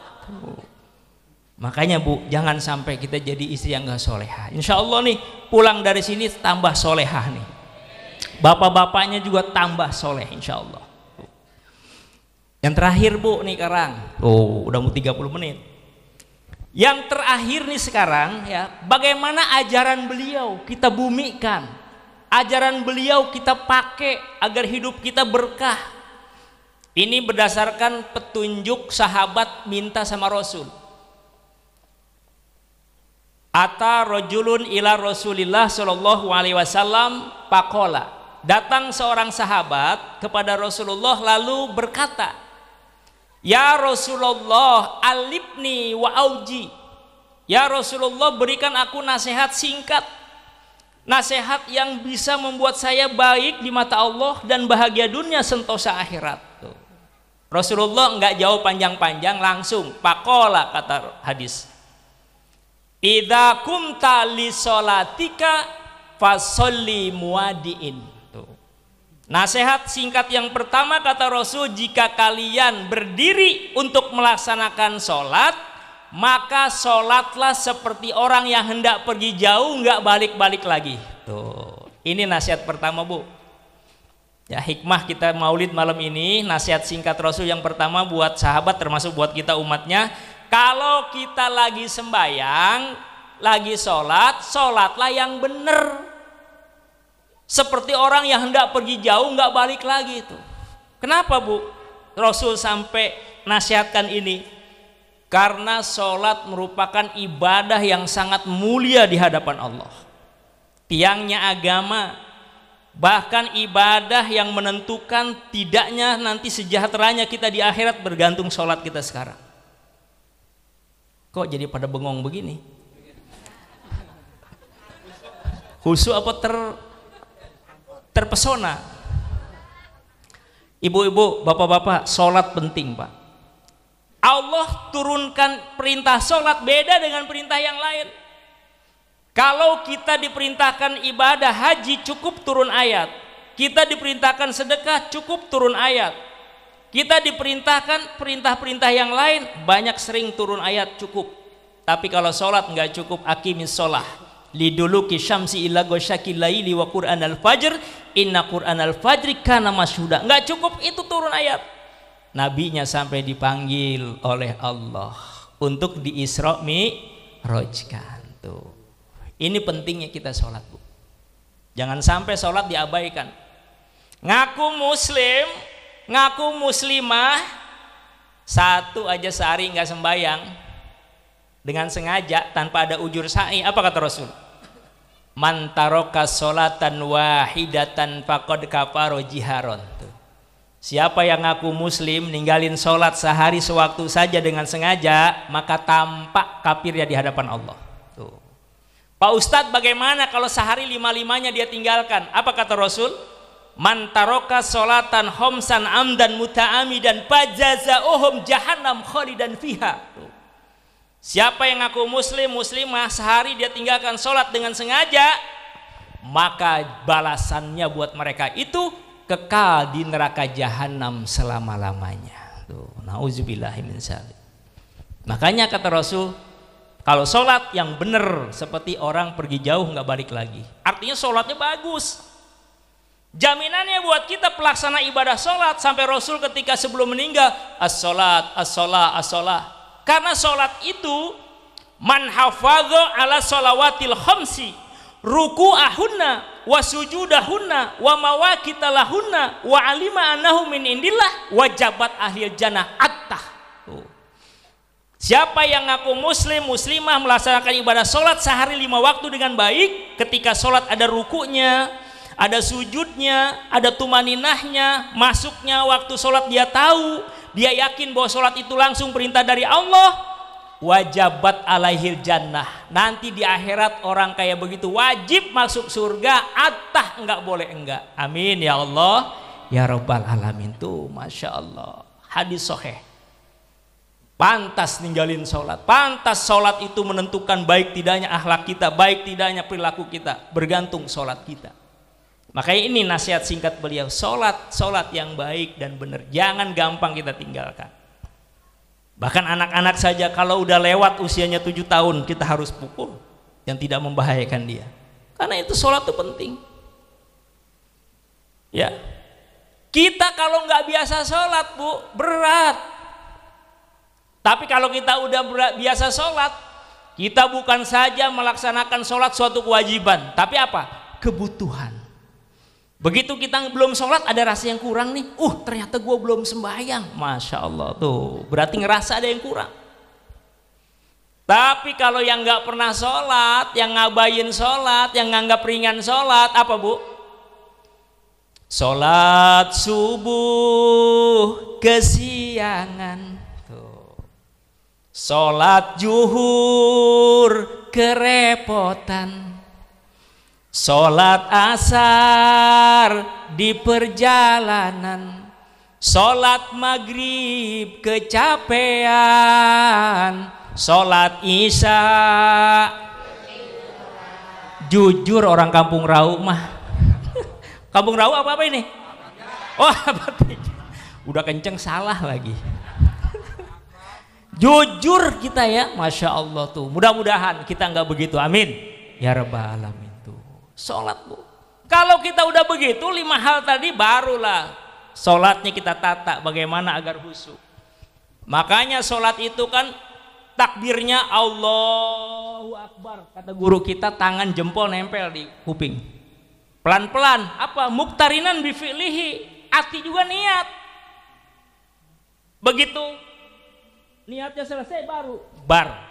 Makanya Bu, jangan sampai kita jadi istri yang gak soleha. Insya Allah nih, pulang dari sini tambah soleha nih. Bapak-bapaknya juga tambah soleh insya Allah. Yang terakhir Bu nih sekarang. Oh, udah mau 30 menit. Yang terakhir nih sekarang ya, bagaimana ajaran beliau kita bumikan. Ajaran beliau kita pakai agar hidup kita berkah. Ini berdasarkan petunjuk sahabat minta sama Rasul. Ata rojulun ila Rasulillah sallallahu alaihi wasallam pakola. Datang seorang sahabat kepada Rasulullah lalu berkata, "Ya Rasulullah, alibni wa auji." Ya Rasulullah, berikan aku nasihat singkat. Nasihat yang bisa membuat saya baik di mata Allah dan bahagia dunia sentosa akhirat. Tuh. Rasulullah nggak jauh panjang-panjang langsung pakola kata hadis Idza kumta li solatika fasolli muadiin. Tuh. Nasihat singkat yang pertama kata Rasul jika kalian berdiri untuk melaksanakan sholat maka sholatlah seperti orang yang hendak pergi jauh nggak balik-balik lagi. Tuh. Ini nasihat pertama bu. Ya hikmah kita maulid malam ini nasihat singkat Rasul yang pertama buat sahabat termasuk buat kita umatnya kalau kita lagi sembahyang, lagi sholat, sholatlah yang benar. Seperti orang yang hendak pergi jauh nggak balik lagi itu. Kenapa bu? Rasul sampai nasihatkan ini karena sholat merupakan ibadah yang sangat mulia di hadapan Allah. Tiangnya agama, bahkan ibadah yang menentukan tidaknya nanti sejahteranya kita di akhirat bergantung sholat kita sekarang. Kok jadi pada bengong begini? Husu apa ter terpesona? Ibu-ibu, bapak-bapak, sholat penting pak. Allah turunkan perintah sholat beda dengan perintah yang lain. Kalau kita diperintahkan ibadah haji cukup turun ayat. Kita diperintahkan sedekah cukup turun ayat kita diperintahkan perintah-perintah yang lain banyak sering turun ayat cukup. Tapi kalau sholat nggak cukup akimis sholat. Liduluki syamsi ila gosyaki laili wa qur'an al-fajr inna qur'an al-fajri kana masyhuda. Enggak cukup itu turun ayat. Nabinya sampai dipanggil oleh Allah untuk diisra mi'rajkan tuh. Ini pentingnya kita sholat bu. Jangan sampai sholat diabaikan. Ngaku muslim ngaku muslimah satu aja sehari nggak sembayang dengan sengaja tanpa ada ujur sa'i apa kata Rasul mantaroka solatan wahidatan faqad kafaro jiharon siapa yang ngaku muslim ninggalin solat sehari sewaktu saja dengan sengaja maka tampak kafirnya di hadapan Allah Tuh. Pak Ustadz bagaimana kalau sehari lima-limanya dia tinggalkan apa kata Rasul mantaroka solatan homsan amdan muta'ami dan jahanam kholi dan fiha siapa yang ngaku muslim muslimah sehari dia tinggalkan solat dengan sengaja maka balasannya buat mereka itu kekal di neraka jahanam selama-lamanya tuh makanya kata Rasul kalau sholat yang benar seperti orang pergi jauh nggak balik lagi artinya sholatnya bagus Jaminannya buat kita pelaksana ibadah sholat sampai Rasul ketika sebelum meninggal as-sholat, as-sholat, as-sholat. Karena sholat itu man hafadho ala sholawatil khamsi ahunna wa sujudahunna wa mawakitalahunna wa alima anahu min indillah wa jabat ahli jannah attah. Tuh. Siapa yang ngaku muslim, muslimah melaksanakan ibadah sholat sehari lima waktu dengan baik ketika sholat ada rukunya, ada sujudnya, ada tumaninahnya, masuknya waktu sholat dia tahu, dia yakin bahwa sholat itu langsung perintah dari Allah, wajabat alaihil jannah. Nanti di akhirat orang kayak begitu wajib masuk surga, atah enggak boleh enggak. Amin ya Allah, ya Rabbal alamin tuh, masya Allah. Hadis soheh. Pantas ninggalin sholat. Pantas sholat itu menentukan baik tidaknya akhlak kita, baik tidaknya perilaku kita. Bergantung sholat kita. Makanya ini nasihat singkat beliau, solat solat yang baik dan benar, jangan gampang kita tinggalkan. Bahkan anak-anak saja kalau udah lewat usianya tujuh tahun kita harus pukul yang tidak membahayakan dia. Karena itu solat itu penting. Ya, kita kalau nggak biasa sholat bu berat. Tapi kalau kita udah biasa sholat, kita bukan saja melaksanakan sholat suatu kewajiban, tapi apa? Kebutuhan. Begitu kita belum sholat ada rasa yang kurang nih. Uh ternyata gue belum sembahyang. Masya Allah tuh. Berarti ngerasa ada yang kurang. Tapi kalau yang nggak pernah sholat, yang ngabain sholat, yang nganggap ringan sholat, apa bu? Sholat subuh kesiangan. Tuh. Sholat juhur kerepotan Sholat asar di perjalanan Sholat maghrib kecapean Sholat isya Jujur orang kampung rauh mah Kampung rauh apa-apa ini? Oh apa Udah kenceng salah lagi Jujur kita ya Masya Allah tuh Mudah-mudahan kita nggak begitu Amin Ya Rabbal Alamin Sholat bu, Kalau kita udah begitu lima hal tadi barulah sholatnya kita tata bagaimana agar husu. Makanya sholat itu kan takbirnya Allahu Akbar. Kata guru kita tangan jempol nempel di kuping. Pelan-pelan apa muktarinan bifi'lihi hati juga niat. Begitu niatnya selesai baru bar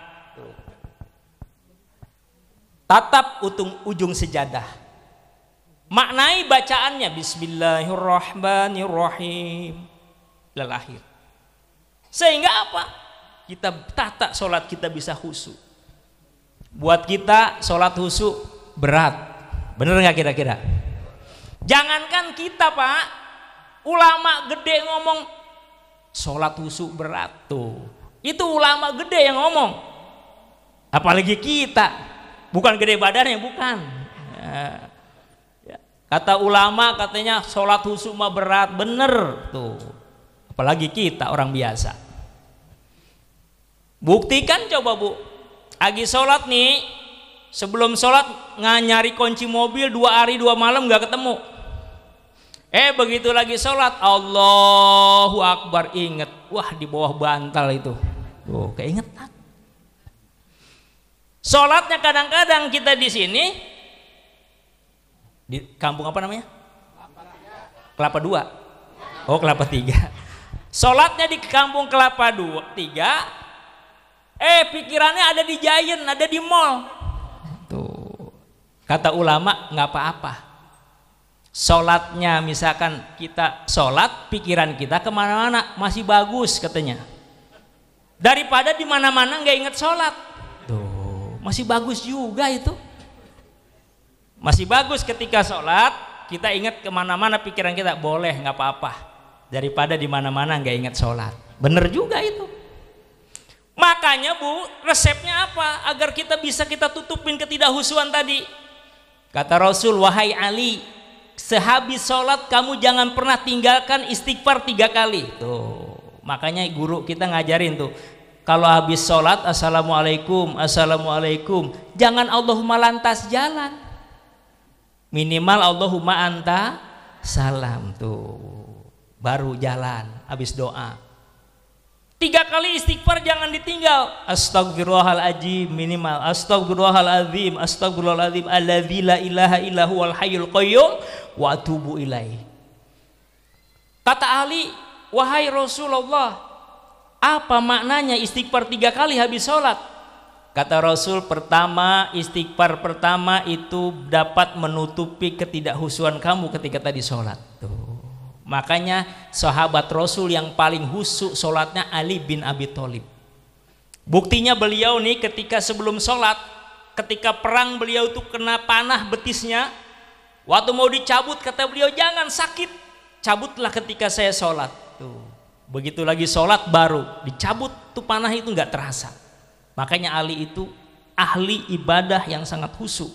tatap utung ujung sejadah maknai bacaannya bismillahirrahmanirrahim lelahir sehingga apa kita tata sholat kita bisa husu buat kita sholat husu berat bener nggak kira-kira jangankan kita pak ulama gede ngomong sholat husu berat tuh itu ulama gede yang ngomong apalagi kita bukan gede badannya bukan kata ulama katanya sholat husuk mah berat bener tuh apalagi kita orang biasa buktikan coba bu agi sholat nih sebelum sholat nggak nyari kunci mobil dua hari dua malam nggak ketemu eh begitu lagi sholat Allahu Akbar inget wah di bawah bantal itu tuh keingetan Sholatnya kadang-kadang kita di sini di kampung apa namanya? Kelapa dua. Oh kelapa tiga. Sholatnya di kampung kelapa dua tiga. Eh pikirannya ada di Giant, ada di mall. Tuh kata ulama nggak apa-apa. Sholatnya misalkan kita sholat pikiran kita kemana-mana masih bagus katanya. Daripada di mana-mana nggak inget sholat masih bagus juga itu masih bagus ketika sholat kita ingat kemana-mana pikiran kita boleh nggak apa-apa daripada di mana-mana nggak ingat sholat bener juga itu makanya bu resepnya apa agar kita bisa kita tutupin ketidakhusuan tadi kata Rasul wahai Ali sehabis sholat kamu jangan pernah tinggalkan istighfar tiga kali tuh makanya guru kita ngajarin tuh kalau habis sholat, assalamualaikum, assalamualaikum. Jangan Allahumma lantas jalan. Minimal Allahumma anta salam tuh. Baru jalan, habis doa. Tiga kali istighfar jangan ditinggal. Astagfirullahaladzim minimal. Astagfirullahaladzim, astagfirullahaladzim. Alladzi la ilaha illahu wal hayyul qayyum wa atubu ilaih. Kata Ali, wahai Rasulullah, apa maknanya istighfar tiga kali habis sholat? Kata Rasul pertama istighfar pertama itu dapat menutupi ketidakhusuan kamu ketika tadi sholat. Tuh. Makanya sahabat Rasul yang paling husuk sholatnya Ali bin Abi Thalib. Buktinya beliau nih ketika sebelum sholat, ketika perang beliau itu kena panah betisnya. Waktu mau dicabut kata beliau jangan sakit, cabutlah ketika saya sholat. Tuh. Begitu lagi sholat baru dicabut tuh panah itu nggak terasa. Makanya Ali itu ahli ibadah yang sangat khusyuk.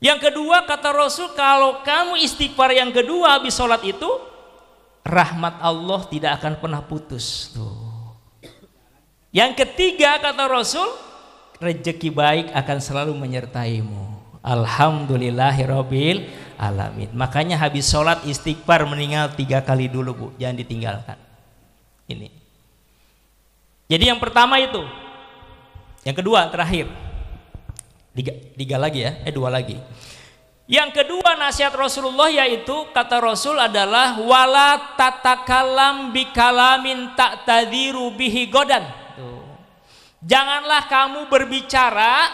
Yang kedua kata Rasul kalau kamu istighfar yang kedua habis sholat itu rahmat Allah tidak akan pernah putus. Tuh. Yang ketiga kata Rasul rezeki baik akan selalu menyertaimu. Alhamdulillahirobbil alamin. Makanya habis sholat istighfar meninggal tiga kali dulu bu, jangan ditinggalkan. Ini. Jadi yang pertama itu, yang kedua terakhir, tiga, tiga lagi ya, eh dua lagi. Yang kedua nasihat Rasulullah yaitu kata Rasul adalah wala tatakalam bikalamin tak tadiru bihi godan. Janganlah kamu berbicara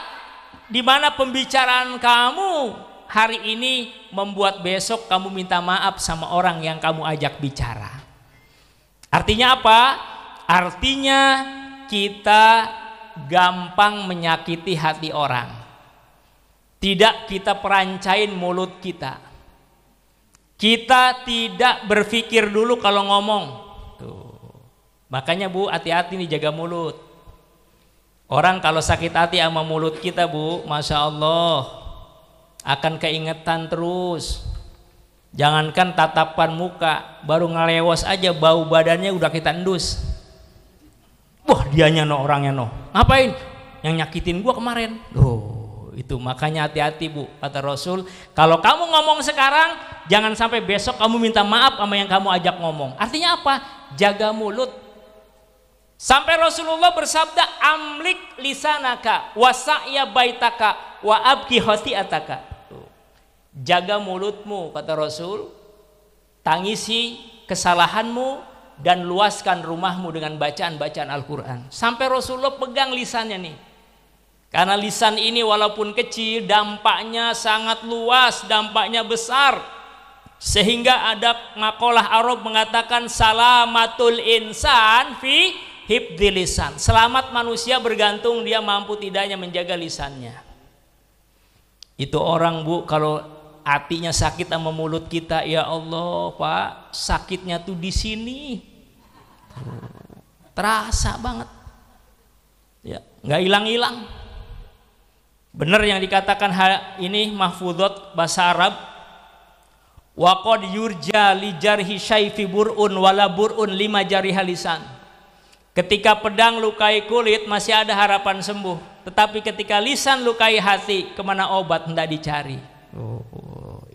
di mana pembicaraan kamu hari ini membuat besok kamu minta maaf sama orang yang kamu ajak bicara. Artinya apa? Artinya kita gampang menyakiti hati orang. Tidak kita perancain mulut kita. Kita tidak berpikir dulu kalau ngomong. Tuh. Makanya Bu, hati-hati nih jaga mulut. Orang kalau sakit hati sama mulut kita Bu, Masya Allah akan keingetan terus jangankan tatapan muka baru ngelewos aja bau badannya udah kita endus wah dianya no orangnya no ngapain yang nyakitin gua kemarin oh itu makanya hati-hati bu kata Rasul kalau kamu ngomong sekarang jangan sampai besok kamu minta maaf sama yang kamu ajak ngomong artinya apa jaga mulut sampai Rasulullah bersabda amlik lisanaka wasa'ya baitaka wa abki ataka Jaga mulutmu kata Rasul, tangisi kesalahanmu dan luaskan rumahmu dengan bacaan-bacaan Al-Qur'an. Sampai Rasulullah pegang lisannya nih. Karena lisan ini walaupun kecil dampaknya sangat luas, dampaknya besar. Sehingga ada makalah Arab mengatakan salamatul insan fi hibdi lisan. Selamat manusia bergantung dia mampu tidaknya menjaga lisannya. Itu orang Bu kalau hatinya sakit sama mulut kita ya Allah Pak sakitnya tuh di sini terasa banget ya nggak hilang-hilang bener yang dikatakan ini mahfudot bahasa Arab waqad yurja li jarhi syaifi bur'un wala bur'un lima jari halisan ketika pedang lukai kulit masih ada harapan sembuh tetapi ketika lisan lukai hati kemana obat hendak dicari oh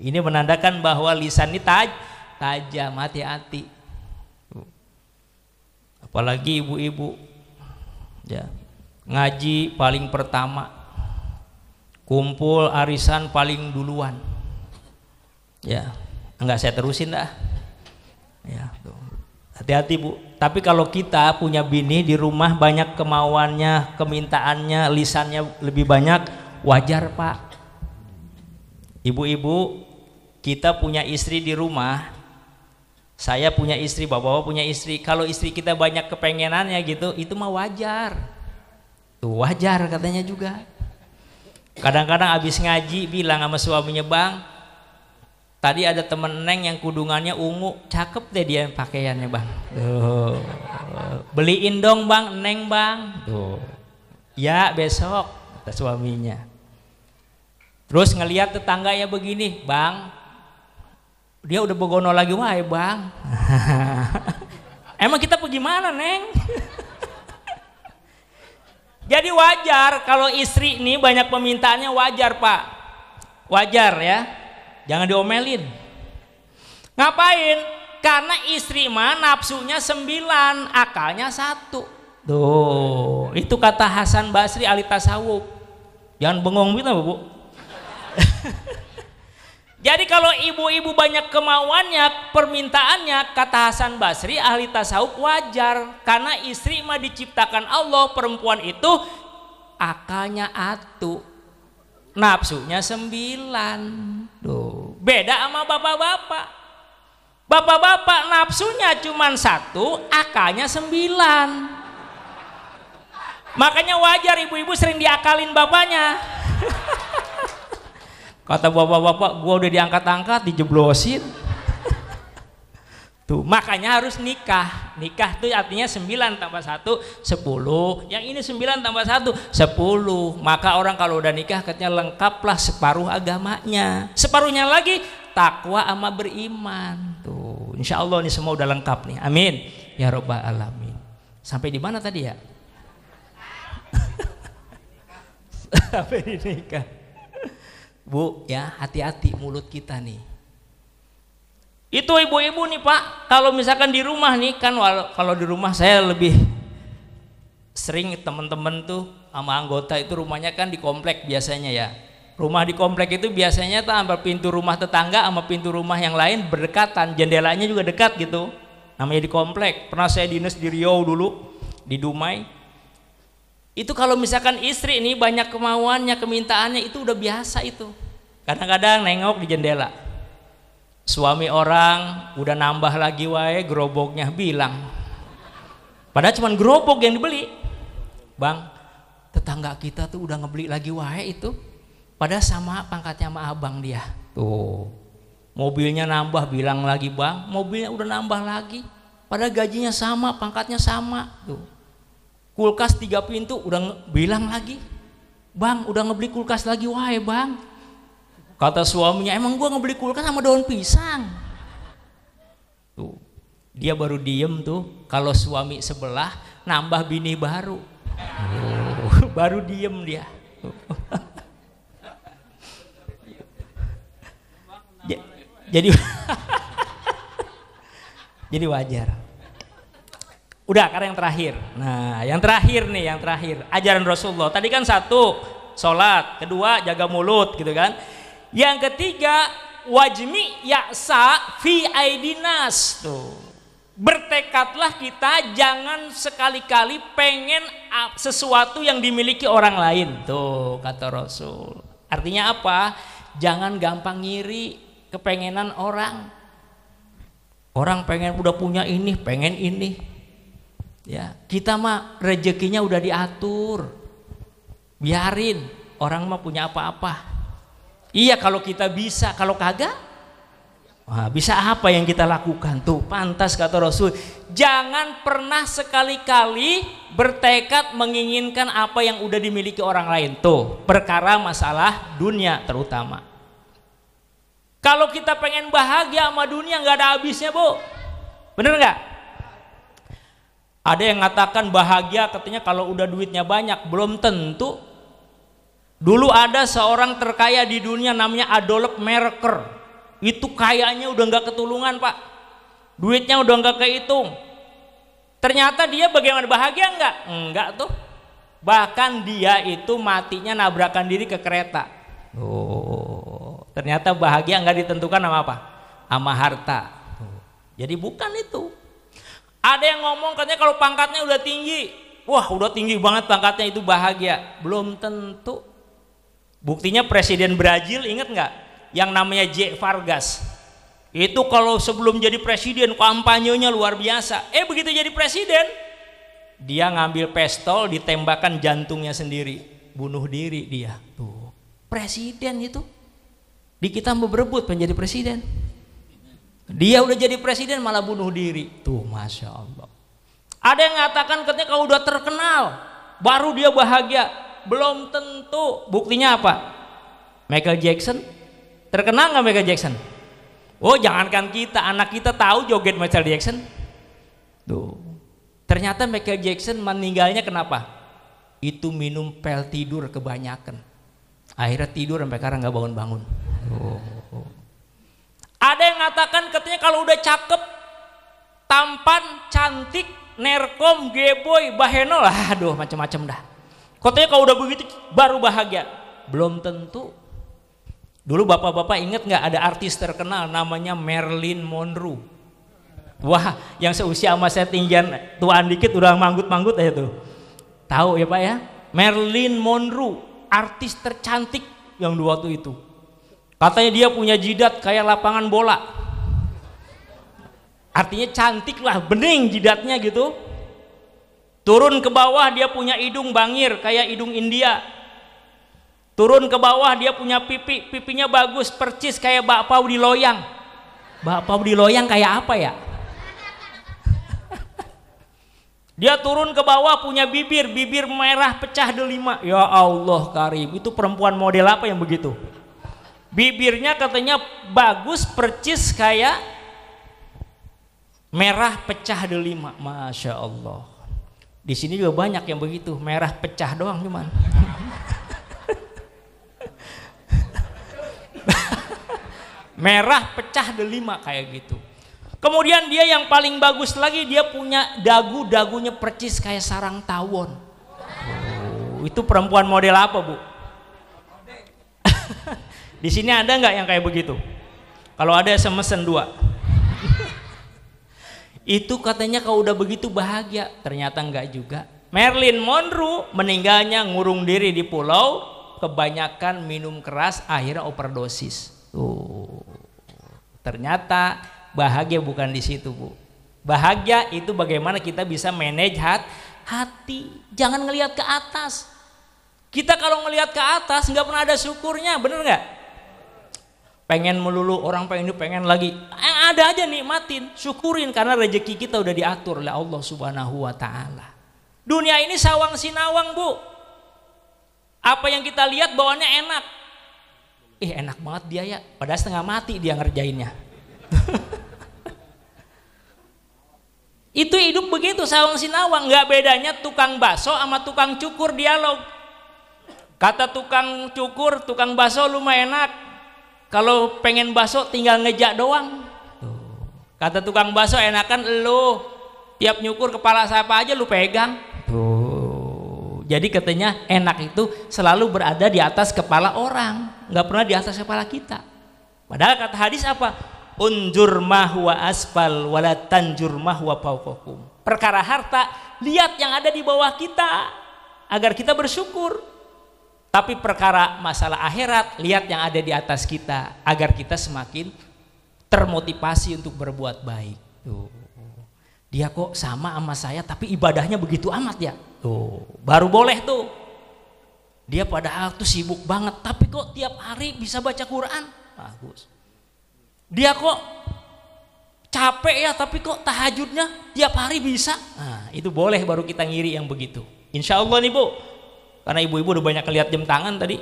ini menandakan bahwa lisan ini taj tajam, hati-hati. Apalagi ibu-ibu ya ngaji paling pertama, kumpul arisan paling duluan. Ya, enggak saya terusin dah. Ya, Hati-hati bu. Tapi kalau kita punya bini di rumah banyak kemauannya, kemintaannya, lisannya lebih banyak, wajar pak. Ibu-ibu kita punya istri di rumah saya punya istri bapak-bapak punya istri kalau istri kita banyak kepengenannya gitu itu mah wajar itu wajar katanya juga kadang-kadang abis ngaji bilang sama suaminya bang tadi ada temen neng yang kudungannya ungu cakep deh dia pakaiannya bang tuh oh. beliin dong bang neng bang tuh ya besok kata suaminya terus ngelihat tetangganya begini bang dia udah bogono lagi, wae bang. Emang kita bagaimana neng? Jadi wajar kalau istri ini banyak pemintaannya wajar pak. Wajar ya. Jangan diomelin. Ngapain? Karena istri mah nafsunya sembilan, akalnya satu. Tuh, itu kata Hasan Basri Ali Tasawuf. Jangan bengong gitu bu. Jadi kalau ibu-ibu banyak kemauannya, permintaannya, kata Hasan Basri, ahli tasawuf wajar. Karena istri mah diciptakan Allah, perempuan itu akalnya atu. Nafsunya sembilan. Duh, beda sama bapak-bapak. Bapak-bapak nafsunya cuma satu, akalnya sembilan. Makanya wajar ibu-ibu sering diakalin bapaknya. Kata bapak-bapak, gua udah diangkat-angkat, dijeblosin. Tuh, makanya harus nikah. Nikah tuh artinya 9 tambah 1, 10. Yang ini 9 tambah 1, 10. Maka orang kalau udah nikah katanya lengkaplah separuh agamanya. Separuhnya lagi takwa ama beriman. Tuh, insya Allah ini semua udah lengkap nih. Amin. Ya robbal alamin. Sampai di mana tadi ya? Sampai di nikah. Bu, ya hati-hati mulut kita nih. Itu ibu-ibu nih Pak, kalau misalkan di rumah nih kan kalau di rumah saya lebih sering teman-teman tuh sama anggota itu rumahnya kan di komplek biasanya ya. Rumah di komplek itu biasanya tuh pintu rumah tetangga sama pintu rumah yang lain berdekatan, jendelanya juga dekat gitu. Namanya di komplek. Pernah saya dinas di Riau dulu, di Dumai itu kalau misalkan istri ini banyak kemauannya, kemintaannya itu udah biasa itu. Kadang-kadang nengok di jendela. Suami orang udah nambah lagi wae geroboknya bilang. Padahal cuma gerobok yang dibeli. Bang, tetangga kita tuh udah ngebeli lagi wae itu. Padahal sama pangkatnya sama abang dia. Tuh. Mobilnya nambah bilang lagi, "Bang, mobilnya udah nambah lagi." Padahal gajinya sama, pangkatnya sama. Tuh kulkas tiga pintu udah bilang lagi bang udah ngebeli kulkas lagi wae bang kata suaminya emang gua ngebeli kulkas sama daun pisang tuh dia baru diem tuh kalau suami sebelah nambah bini baru oh, baru diem dia jadi jadi wajar Udah, karena yang terakhir. Nah, yang terakhir nih, yang terakhir. Ajaran Rasulullah. Tadi kan satu, sholat. Kedua, jaga mulut gitu kan. Yang ketiga, wajmi yaksa fi aidinas. Tuh. Bertekadlah kita jangan sekali-kali pengen sesuatu yang dimiliki orang lain. Tuh, kata Rasul. Artinya apa? Jangan gampang ngiri kepengenan orang. Orang pengen udah punya ini, pengen ini Ya, kita mah rezekinya udah diatur. Biarin orang mah punya apa-apa. Iya kalau kita bisa, kalau kagak Wah, bisa apa yang kita lakukan tuh pantas kata Rasul jangan pernah sekali-kali bertekad menginginkan apa yang udah dimiliki orang lain tuh perkara masalah dunia terutama kalau kita pengen bahagia sama dunia nggak ada habisnya bu bener nggak ada yang mengatakan bahagia katanya kalau udah duitnya banyak, belum tentu. Dulu ada seorang terkaya di dunia namanya Adolf Merker. Itu kayanya udah nggak ketulungan pak, duitnya udah nggak kehitung. Ternyata dia bagaimana bahagia nggak? nggak tuh. Bahkan dia itu matinya nabrakan diri ke kereta. Oh, ternyata bahagia nggak ditentukan sama apa? Sama harta. Jadi bukan itu. Ada yang ngomong katanya kalau pangkatnya udah tinggi, wah udah tinggi banget pangkatnya itu bahagia. Belum tentu. Buktinya Presiden Brazil inget nggak? Yang namanya J. Vargas. Itu kalau sebelum jadi presiden kampanyenya luar biasa. Eh begitu jadi presiden, dia ngambil pistol ditembakkan jantungnya sendiri. Bunuh diri dia. Tuh. Presiden itu. Di kita berebut menjadi presiden. Dia udah jadi presiden malah bunuh diri. Tuh Masya Allah. Ada yang mengatakan katanya kalau udah terkenal baru dia bahagia. Belum tentu. Buktinya apa? Michael Jackson terkenal nggak Michael Jackson? Oh jangankan kita, anak kita tahu joget Michael Jackson. Tuh. Ternyata Michael Jackson meninggalnya kenapa? Itu minum pel tidur kebanyakan. Akhirnya tidur sampai sekarang nggak bangun-bangun. Tuh. Ada yang mengatakan katanya kalau udah cakep, tampan, cantik, nerkom, geboy, baheno lah, aduh macam-macam dah. Katanya kalau udah begitu baru bahagia. Belum tentu. Dulu bapak-bapak inget nggak ada artis terkenal namanya Merlin Monroe. Wah, yang seusia sama saya tinggian tuan dikit udah manggut-manggut aja tuh. Tahu ya Pak ya? Marilyn Monroe, artis tercantik yang dua waktu itu Katanya dia punya jidat kayak lapangan bola. Artinya cantik lah, bening jidatnya gitu. Turun ke bawah dia punya hidung bangir kayak hidung India. Turun ke bawah dia punya pipi, pipinya bagus percis kayak bakpao di loyang. Bakpao di loyang kayak apa ya? Dia turun ke bawah punya bibir, bibir merah pecah delima. Ya Allah Karim, itu perempuan model apa yang begitu? bibirnya katanya bagus percis kayak merah pecah delima masya Allah di sini juga banyak yang begitu merah pecah doang cuman merah pecah delima kayak gitu kemudian dia yang paling bagus lagi dia punya dagu dagunya percis kayak sarang tawon oh, itu perempuan model apa bu Di sini ada nggak yang kayak begitu? Kalau ada saya dua. Itu katanya kau udah begitu bahagia, ternyata nggak juga. Merlin Monroe meninggalnya ngurung diri di pulau, kebanyakan minum keras akhirnya overdosis. Tuh. Ternyata bahagia bukan di situ, Bu. Bahagia itu bagaimana kita bisa manage hat, hati. Jangan ngelihat ke atas. Kita kalau ngelihat ke atas nggak pernah ada syukurnya, bener nggak? pengen melulu orang pengen hidup, pengen lagi eh, ada aja nikmatin syukurin karena rezeki kita udah diatur oleh Allah subhanahu wa ta'ala dunia ini sawang sinawang bu apa yang kita lihat bawaannya enak ih eh, enak banget dia ya padahal setengah mati dia ngerjainnya itu hidup begitu sawang sinawang nggak bedanya tukang bakso sama tukang cukur dialog kata tukang cukur tukang bakso lumayan enak kalau pengen baso tinggal ngejak doang. Kata tukang baso enakan lu tiap nyukur kepala siapa aja lu pegang. Tuh. Jadi katanya enak itu selalu berada di atas kepala orang, nggak pernah di atas kepala kita. Padahal kata hadis apa? Unjur mahwa aspal walatanjur mahwa paukokum. Perkara harta, lihat yang ada di bawah kita agar kita bersyukur tapi perkara masalah akhirat, lihat yang ada di atas kita agar kita semakin termotivasi untuk berbuat baik. Tuh. Dia kok sama sama saya tapi ibadahnya begitu amat ya. Tuh, baru boleh tuh. Dia padahal tuh sibuk banget tapi kok tiap hari bisa baca Quran. Bagus. Dia kok capek ya tapi kok tahajudnya tiap hari bisa. Nah, itu boleh baru kita ngiri yang begitu. Insya Allah nih Bu, karena ibu-ibu udah banyak lihat jam tangan tadi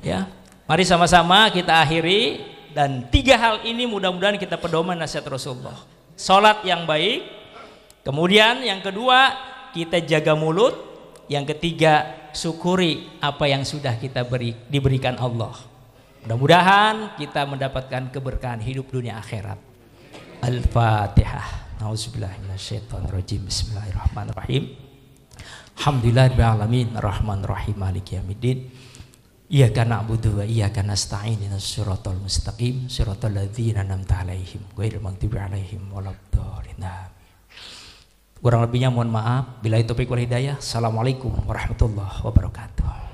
ya mari sama-sama kita akhiri dan tiga hal ini mudah-mudahan kita pedoman nasihat Rasulullah salat yang baik kemudian yang kedua kita jaga mulut yang ketiga syukuri apa yang sudah kita beri diberikan Allah mudah-mudahan kita mendapatkan keberkahan hidup dunia akhirat Al-Fatihah Bismillahirrahmanirrahim. Alamin Rahman Rahim Malik Yamidin Iyaka na'budu wa iyaka Stain Inas suratul mustaqim Suratul ladhina Gue alaihim Gwairul maghdubi alaihim Walabdolin Kurang lebihnya mohon maaf Bila itu pikul hidayah Assalamualaikum warahmatullahi wabarakatuh